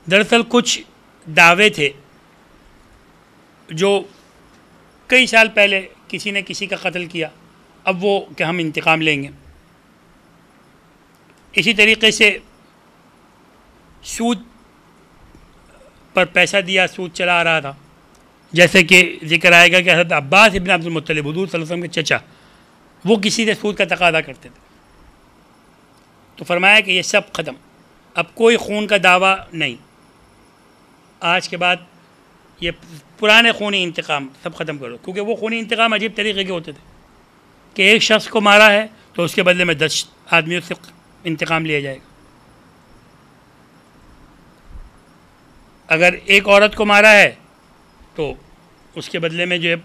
दरअसल कुछ दावे थे जो कई साल पहले किसी ने किसी का कत्ल किया अब वो कि हम इंतकाम लेंगे इसी तरीके से सूद पर पैसा दिया सूद चला आ रहा था जैसे कि जिक्र आएगा कि हजरत अब्बास इबन अब्दुलमतलब हजूर वसल्लम के चचा वो किसी से सूद का तकादा करते थे तो फरमाया कि ये सब ख़त्म अब कोई खून का दावा नहीं आज के बाद ये पुराने खूनी इंतकाम सब ख़त्म करो क्योंकि वो खूनी इंतकाम अजीब तरीके के होते थे कि एक शख्स को मारा है तो उसके बदले में दस आदमियों से इंतकाम लिया जाएगा अगर एक औरत को मारा है तो उसके बदले में जो है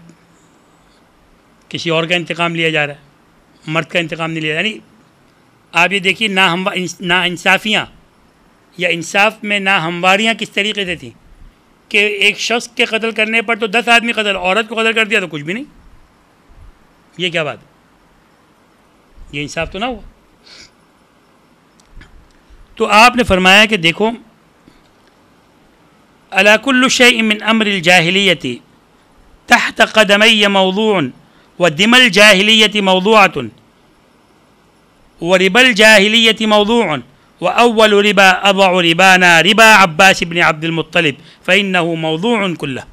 किसी और का इंतकाम लिया जा रहा है मर्द का इंतकाम नहीं लिया यानी आप ये देखिए ना हम ना इंसाफियाँ या इंसाफ में ना हमवारियाँ किस तरीके से थी कि एक शख्स के कत्ल करने पर तो दस आदमी कत्ल औरत को कत्ल कर दिया तो कुछ भी नहीं ये क्या बात ये इंसाफ तो ना हुआ तो आपने फरमाया कि देखो अलाकुल्ल शमिन अमर जाहलीती तहत कदमय मौदून व दिमल जाहली मौदूआतन व रिबल जाहलीती मौदून व अव्वल रिबा अब रिबाना रिबा अब्बास इबन अब्दुलमतलब फ़ैन मौजू कुल्ला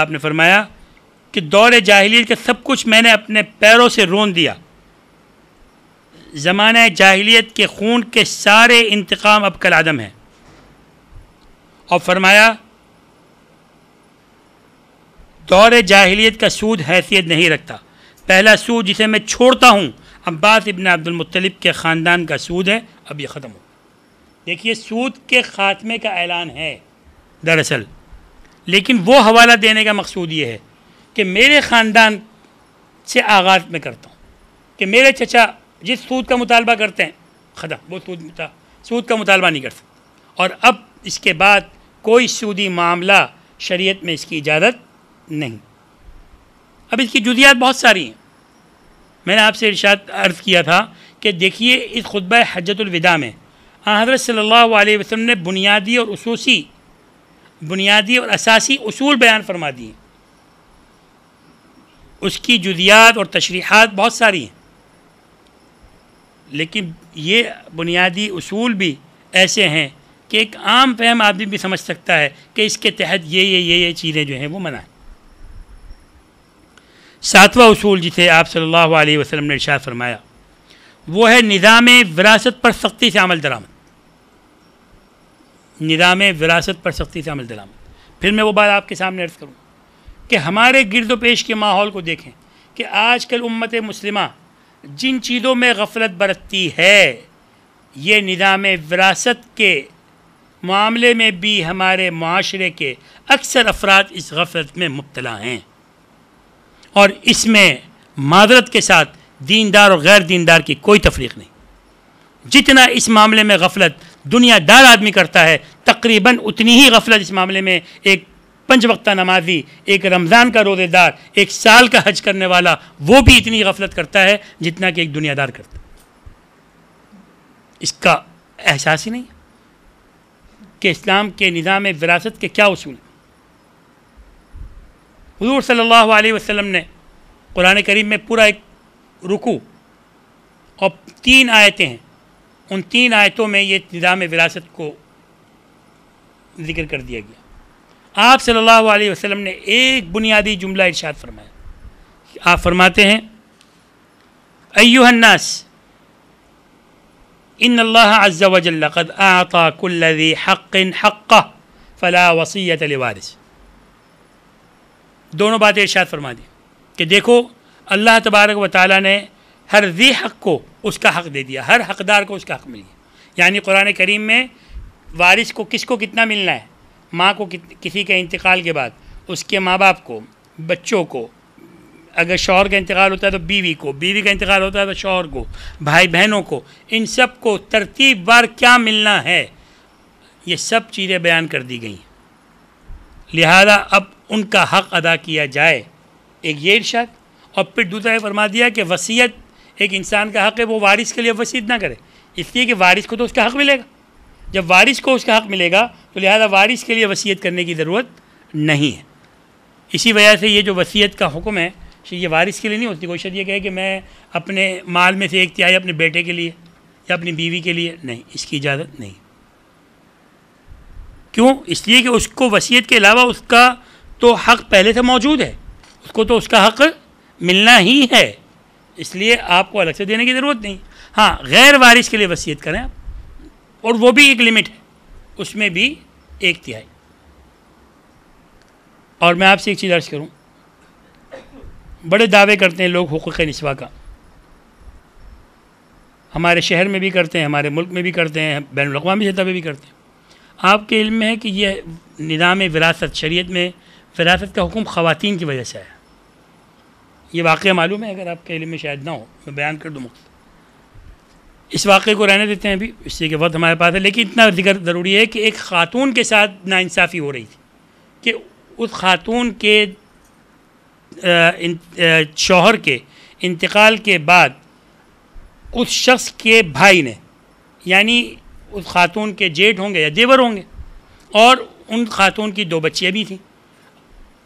आपने फरमाया कि दौर जाहलीत का सब कुछ मैंने अपने पैरों से रोन दिया ज़माना जाहलीत के खून के सारे इंतकाम अब कल आदम हैं और फरमाया दौर जाहलीत का सूद हैसियत नहीं रखता पहला सूद जिसे मैं छोड़ता हूँ अब्बास इबन अब्दुलमतलब के ख़ानदान का सूद है अब ये ख़त्म हो देखिए सूद के ख़ात्मे का ऐलान है दरअसल लेकिन वो हवाला देने का मकसूद ये है कि मेरे ख़ानदान से आगाज़ मैं करता हूँ कि मेरे चचा जिस सूद का मुतालबा करते हैं ख़त्म वो सूद सूद का मुतालबा नहीं कर सकते और अब इसके बाद कोई सूदी मामला शरीयत में इसकी इजाज़त नहीं अब इसकी जुदियात बहुत सारी हैं मैंने आपसे इर्शाद अर्ज़ किया था कि देखिए इस खुतब हजरतलविदा में हज़रत सल्ला वसम ने बुनियादी और असूसी बुनियादी और असासी असूल बयान फरमा दिए उसकी जुदियात और तशरीहत बहुत सारी हैं लेकिन ये बुनियादी असूल भी ऐसे हैं कि एक आम फहम आदमी भी समझ सकता है कि इसके तहत ये ये ये ये चीज़ें जो हैं वो मना सातवां उसूल जिसे आप सल्लल्लाहु अलैहि वसल्लम ने इर्शाद फरमाया वो है निज़ाम विरासत पर सख्ती से अमल दरामद निज़ाम विरासत पर सख्ती से अमल दरामद फिर मैं वो बात आपके सामने अर्ज़ करूँ कि हमारे गिरद पेश के माहौल को देखें कि आज कल उम्मत मुस्लिमा जिन चीज़ों में गफलत बरतती है ये निज़ाम विरासत के मामले में भी हमारे माशरे के अक्सर अफराद इस गफलत में मुबतला हैं और इसमें मादरत के साथ दीनदार और गैर दीनदार की कोई तफरीक नहीं जितना इस मामले में गफलत दुनियादार आदमी करता है तकरीबन उतनी ही गफलत इस मामले में एक पंच वक्ता नमाजी एक रमज़ान का रोज़ेदार एक साल का हज करने वाला वो भी इतनी गफलत करता है जितना कि एक दुनियादार करता इसका एहसास ही नहीं कि इस्लाम के निज़ाम विरासत के क्या असूल हैं हजूर सल्लल्लाहु अलैहि ने कुरान करीम में पूरा एक रुकू और तीन आयतें हैं उन तीन आयतों में ये निज़ाम विरासत को जिक्र कर दिया गया आप सल्लल्लाहु अलैहि वसल्लम ने एक बुनियादी जुमला इरशाद फरमाया आप फरमाते हैं अयुहन्नास इन अल्लाह अज़्ज़ा आता हक़ हक़ फ़ला वसीयत वारिस दोनों बातें इर्शाद फरमा दी कि देखो अल्लाह तबारक व ताली ने हर जी हक़ को उसका हक़ दे दिया हर हक़दार को उसका हक़ मिल गया यानी कुरान करीम में वारिस को किसको कितना मिलना है माँ को कित किसी के इंतकाल के बाद उसके माँ बाप को बच्चों को अगर शोहर का इंतकाल होता है तो बीवी को बीवी का इंतकाल होता है तो शोहर को भाई बहनों को इन सब को तरतीब बार क्या मिलना है ये सब चीज़ें बयान कर दी गई लिहाजा अब उनका हक़ अदा किया जाए एक ये इर्शाद और फिर दूसरा फरमा दिया कि वसीयत एक इंसान का हक़ है वो वारिस के लिए वसीयत ना करे इसलिए कि वारिस को तो उसका हक़ मिलेगा जब वारिस को उसका हक़ मिलेगा तो लिहाजा वारिस के लिए वसीयत करने की ज़रूरत नहीं है इसी वजह से ये जो वसीयत का हुक्म है ये वारिस के लिए नहीं होती कोई ये कहे कि मैं अपने माल में से एक तिहाई अपने बेटे के लिए या अपनी बीवी के लिए नहीं इसकी इजाज़त नहीं क्यों इसलिए कि उसको वसीयत के अलावा उसका तो हक़ पहले से मौजूद है उसको तो उसका हक़ मिलना ही है इसलिए आपको अलग से देने की ज़रूरत नहीं हाँ गैर वारिश के लिए वसीयत करें आप और वो भी एक लिमिट है उसमें भी एक तिहाई और मैं आपसे एक चीज़ अर्ज़ करूँ बड़े दावे करते हैं लोग हकूक़ नस्वा का हमारे शहर में भी करते हैं हमारे मुल्क में भी करते हैं बैन अवी सतह पर भी करते हैं आपके इल्म में है कि यह निज़ाम विरासत शरीयत में फिरासत का हुक्म ख़वान की वजह से आया ये वाक़ मालूम है अगर आपके इलम में शायद ना हो मैं बयान कर दूँ मुख्त इस वाक़े को रहने देते हैं अभी इसी के वक्त हमारे पास है लेकिन इतना जिक्र ज़रूरी है कि एक ख़ातून के साथ नाानसाफ़ी हो रही थी कि उस ख़ातून के शोहर के इंतकाल के बाद उस शख्स के भाई ने यानी उस खातून के जेठ होंगे या देवर होंगे और उन खातून की दो बच्चियाँ भी थीं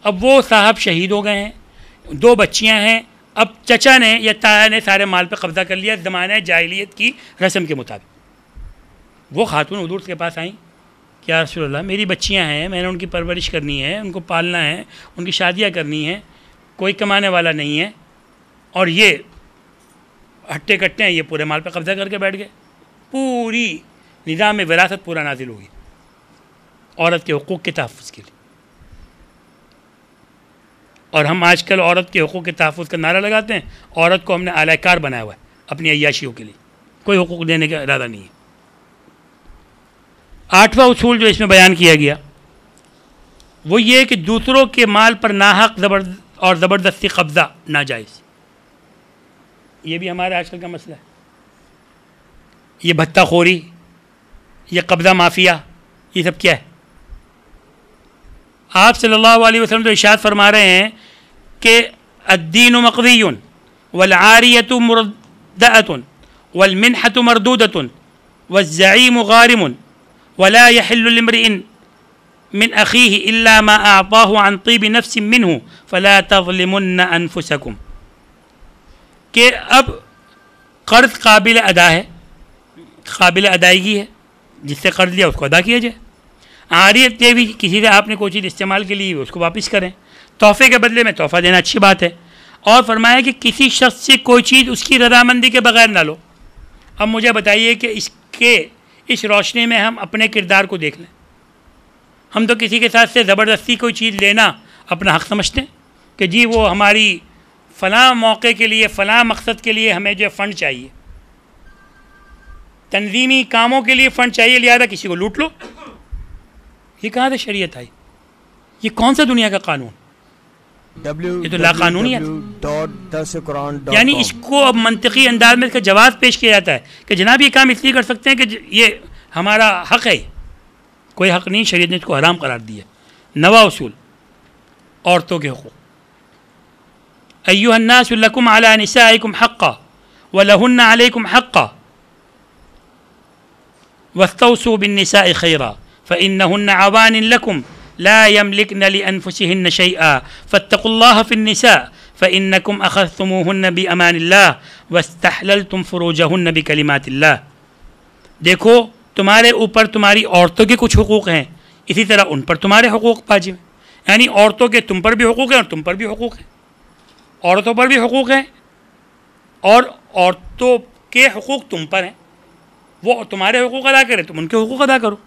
अब वो साहब शहीद हो गए हैं दो बच्चियां हैं अब चचा ने या ताया ने सारे माल पर कब्ज़ा कर लिया ज़माना जाहलीत की रस्म के मुताबिक वो खातून उदूर के पास आई कि या रसोल्ला मेरी बच्चियां हैं मैंने उनकी परवरिश करनी है उनको पालना है उनकी शादियाँ करनी है कोई कमाने वाला नहीं है और ये हट्टे कट्टे हैं ये पूरे माल पर कब्ज़ा करके बैठ गए पूरी निज़ाम विरासत पूरा नाजिल होगी औरत के हकूक़ के तहफ़ के लिए और हम आजकल औरत के हकूक़ के तहफ़ का नारा लगाते हैं औरत को हमने आलाकार बनाया हुआ है अपनी अयाशियों के लिए कोई हकूक़ देने का इरादा नहीं है आठवां उसूल जो इसमें बयान किया गया वो ये कि दूसरों के माल पर नाहक जबर और ज़बरदस्ती कब्ज़ा नाजायज़ ये भी हमारे आजकल का मसला है ये भत्ता खोरी ये कब्ज़ा माफिया ये सब क्या है आप सल्लल्लाहु अलैहि वसल्लम तो इशात फरमा रहे हैं कि अद्दीन मकवीन वलारियत मरदअतन वलमनहत मरदूदतन वज़ीम गारम वला यहमरिन मिन अखी अल्ला आबा अनतीब नफ्स मिन हूँ फ़ला तवलमन अनफुसकुम के अब कर्ज़ काबिल अदा है काबिल अदायगी है जिससे कर्ज़ लिया उसको अदा किया जाए आरियत ये भी किसी से आपने कोई चीज़ इस्तेमाल के लिए उसको वापस करें तोहफे के बदले में तोहफ़ा देना अच्छी बात है और फरमाया कि किसी शख्स से कोई चीज़ उसकी रजामंदी के बगैर ना लो अब मुझे बताइए कि इसके इस रोशनी में हम अपने किरदार को देख लें हम तो किसी के साथ से ज़बरदस्ती कोई चीज़ लेना अपना हक़ समझते हैं कि जी वो हमारी फ़लाँ मौके के लिए फ़लाँ मकसद के लिए हमें जो है फ़ंड चाहिए तंजीमी कामों के लिए फ़ंड चाहिए लिहाजा किसी को लूट लो ये कहाँ से शरीयत आई ये कौन सा दुनिया का कानून ये तो लाकानूनी है यानी इसको अब मनतकी अंदाज में इसका जवाब पेश किया जाता है कि जनाब ये काम इसलिए कर सकते हैं कि ये हमारा हक है कोई हक नहीं शरीय ने इसको हराम करार दिया नवा उसूल औरतों के हकूक़ अयुन्नासम अलसाकुम हक़ा व लहन्नाकुम हक़ा वस्तौसु बिन नसा खैरा फ़ इन नवान लकुम ला यमलिक नली अनफुशहन शैआ फ़तकुल्लाफ़िनसा फ़िनकुम अख़तमोहन बी अमानल्ला वस्तहल तुम फ़रोजहन बी कलिमातिल्ला देखो तुम्हारे ऊपर तुम्हारी औरतों के कुछ हकूक़ हैं इसी तरह उन पर तुम्हारे हकूक़ बाजिब हैं यानी औरतों के तुम पर भी हकूक़ हैं और तुम पर भी हकूक़ हैं औरतों पर भी हकूक़ हैं और औरतों के हकूक़ तुम पर हैं वो तुम्हारे हकूक़ अदा करें तुम उनके हकूक़ अदा करो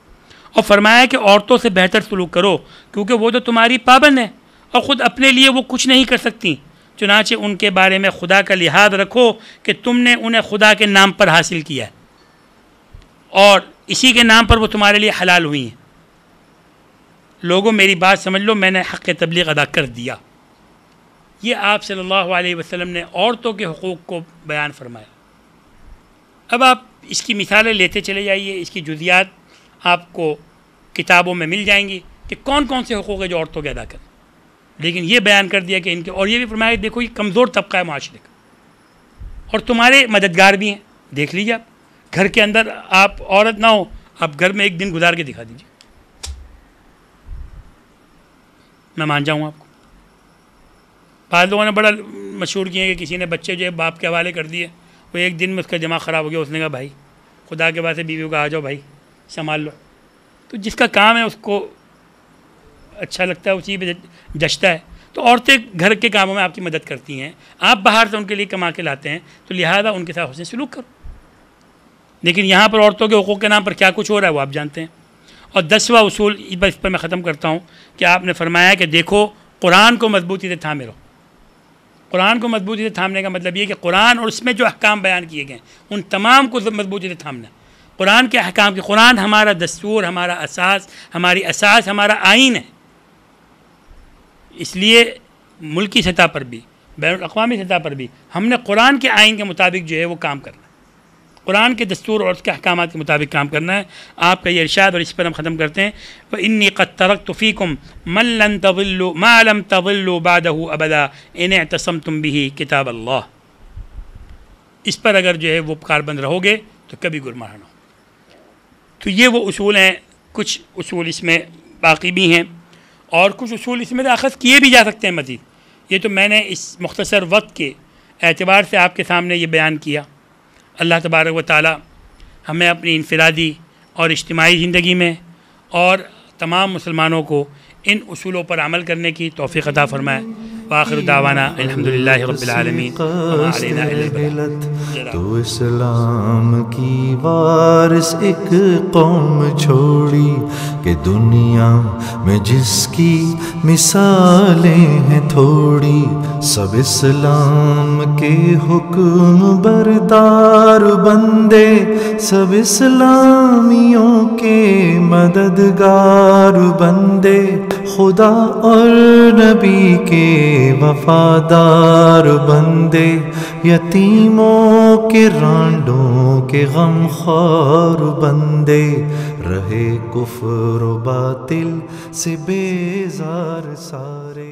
और फरमाया कि औरतों से बेहतर सलूक करो क्योंकि वो तो तुम्हारी पाबंद है और ख़ुद अपने लिए वो कुछ नहीं कर सकती चुनाचे उनके बारे में खुदा का लिहाज रखो कि तुमने उन्हें खुदा के नाम पर हासिल किया है और इसी के नाम पर वो तुम्हारे लिए हलाल हुई हैं लोगों मेरी बात समझ लो मैंने हक़ तबलीग अदा कर दिया ये आप सल्लल्लाहु अलैहि वसल्लम ने औरतों के हकूक़ को बयान फरमाया अब आप इसकी मिसालें लेते चले जाइए इसकी जुजियात आपको किताबों में मिल जाएंगी कि कौन कौन से हकूक़ है जो औरतों के अदा करें लेकिन ये बयान कर दिया कि इनके और ये भी फरमाया देखो ये कमज़ोर तबका है माशरे का और तुम्हारे मददगार भी हैं देख लीजिए आप घर के अंदर आप औरत ना हो आप घर में एक दिन गुजार के दिखा दीजिए मैं मान जाऊँ आपको बाद लोगों ने बड़ा मशहूर किया कि किसी ने बच्चे जो है बाप के हवाले कर दिए वो एक दिन में उसका दिमाग ख़राब हो गया उसने कहा भाई खुदा के बाद से बीवी को आ जाओ भाई संभाल लो तो जिसका काम है उसको अच्छा लगता है उसी पर जचता है तो औरतें घर के कामों में आपकी मदद करती हैं आप बाहर से उनके लिए कमा के लाते हैं तो लिहाजा उनके साथ हुसन सलूक करो लेकिन यहाँ पर औरतों के हकूक़ के नाम पर क्या कुछ हो रहा है वो आप जानते हैं और दसवा उसूल इस पर इस पर मैं ख़त्म करता हूँ कि आपने फरमाया कि देखो कुरान को मजबूती से थामे रहो कुरान को मजबूती से थामने का मतलब ये कि कुरान और उसमें जो अहकाम बयान किए गए उन तमाम को मजबूती से थामना कुरान के अहकाम के कुरान हमारा दस्तूर हमारा असास हमारी असास हमारा आइन है इसलिए मुल्की सतह पर भी बैन अवी सतह पर भी हमने कुरान के आइन के मुताबिक जो है वो काम करना है कुरान के दस्तूर और उसके अहकाम के मुताबिक काम करना है आपका ये इर्शाद और इस पर हम ख़त्म करते हैं व इन्नी तरक तफ़ीकुम मल्लन तवल्लु मालम तवल्लु बादहू अबदा इन तसम तुम भी किताब अल्लाह इस पर अगर जो है वो कारबंद रहोगे तो कभी गुरमाना तो ये वो असूल हैं कुछ असूल इसमें बाकी भी हैं और कुछ असूल इसमें दाखज़ तो किए भी जा सकते हैं मज़ीद ये तो मैंने इस मुख्तसर वक्त के एतबार से आपके सामने ये बयान किया अल्लाह तबारक व ताली हमें अपनी इनफरादी और इज्तमाही ज़िंदगी में और तमाम मुसलमानों को इन असूलों पर अमल करने की तोफ़ी अदा फ़रमाए واخر دعوانا الحمد لله رب العالمين وما علينا الا तो इस्लाम की वारिस एक कौम छोड़ी कि दुनिया में जिसकी मिसालें हैं थोड़ी सब इस्लाम के हुक्म बरदार बंदे सब इस्लामियों के मददगार बंदे खुदा और नबी के वफादार बंदे यतीमों के रांडों के गम खार बंदे रहे कुफर बातिल से बेजार सारे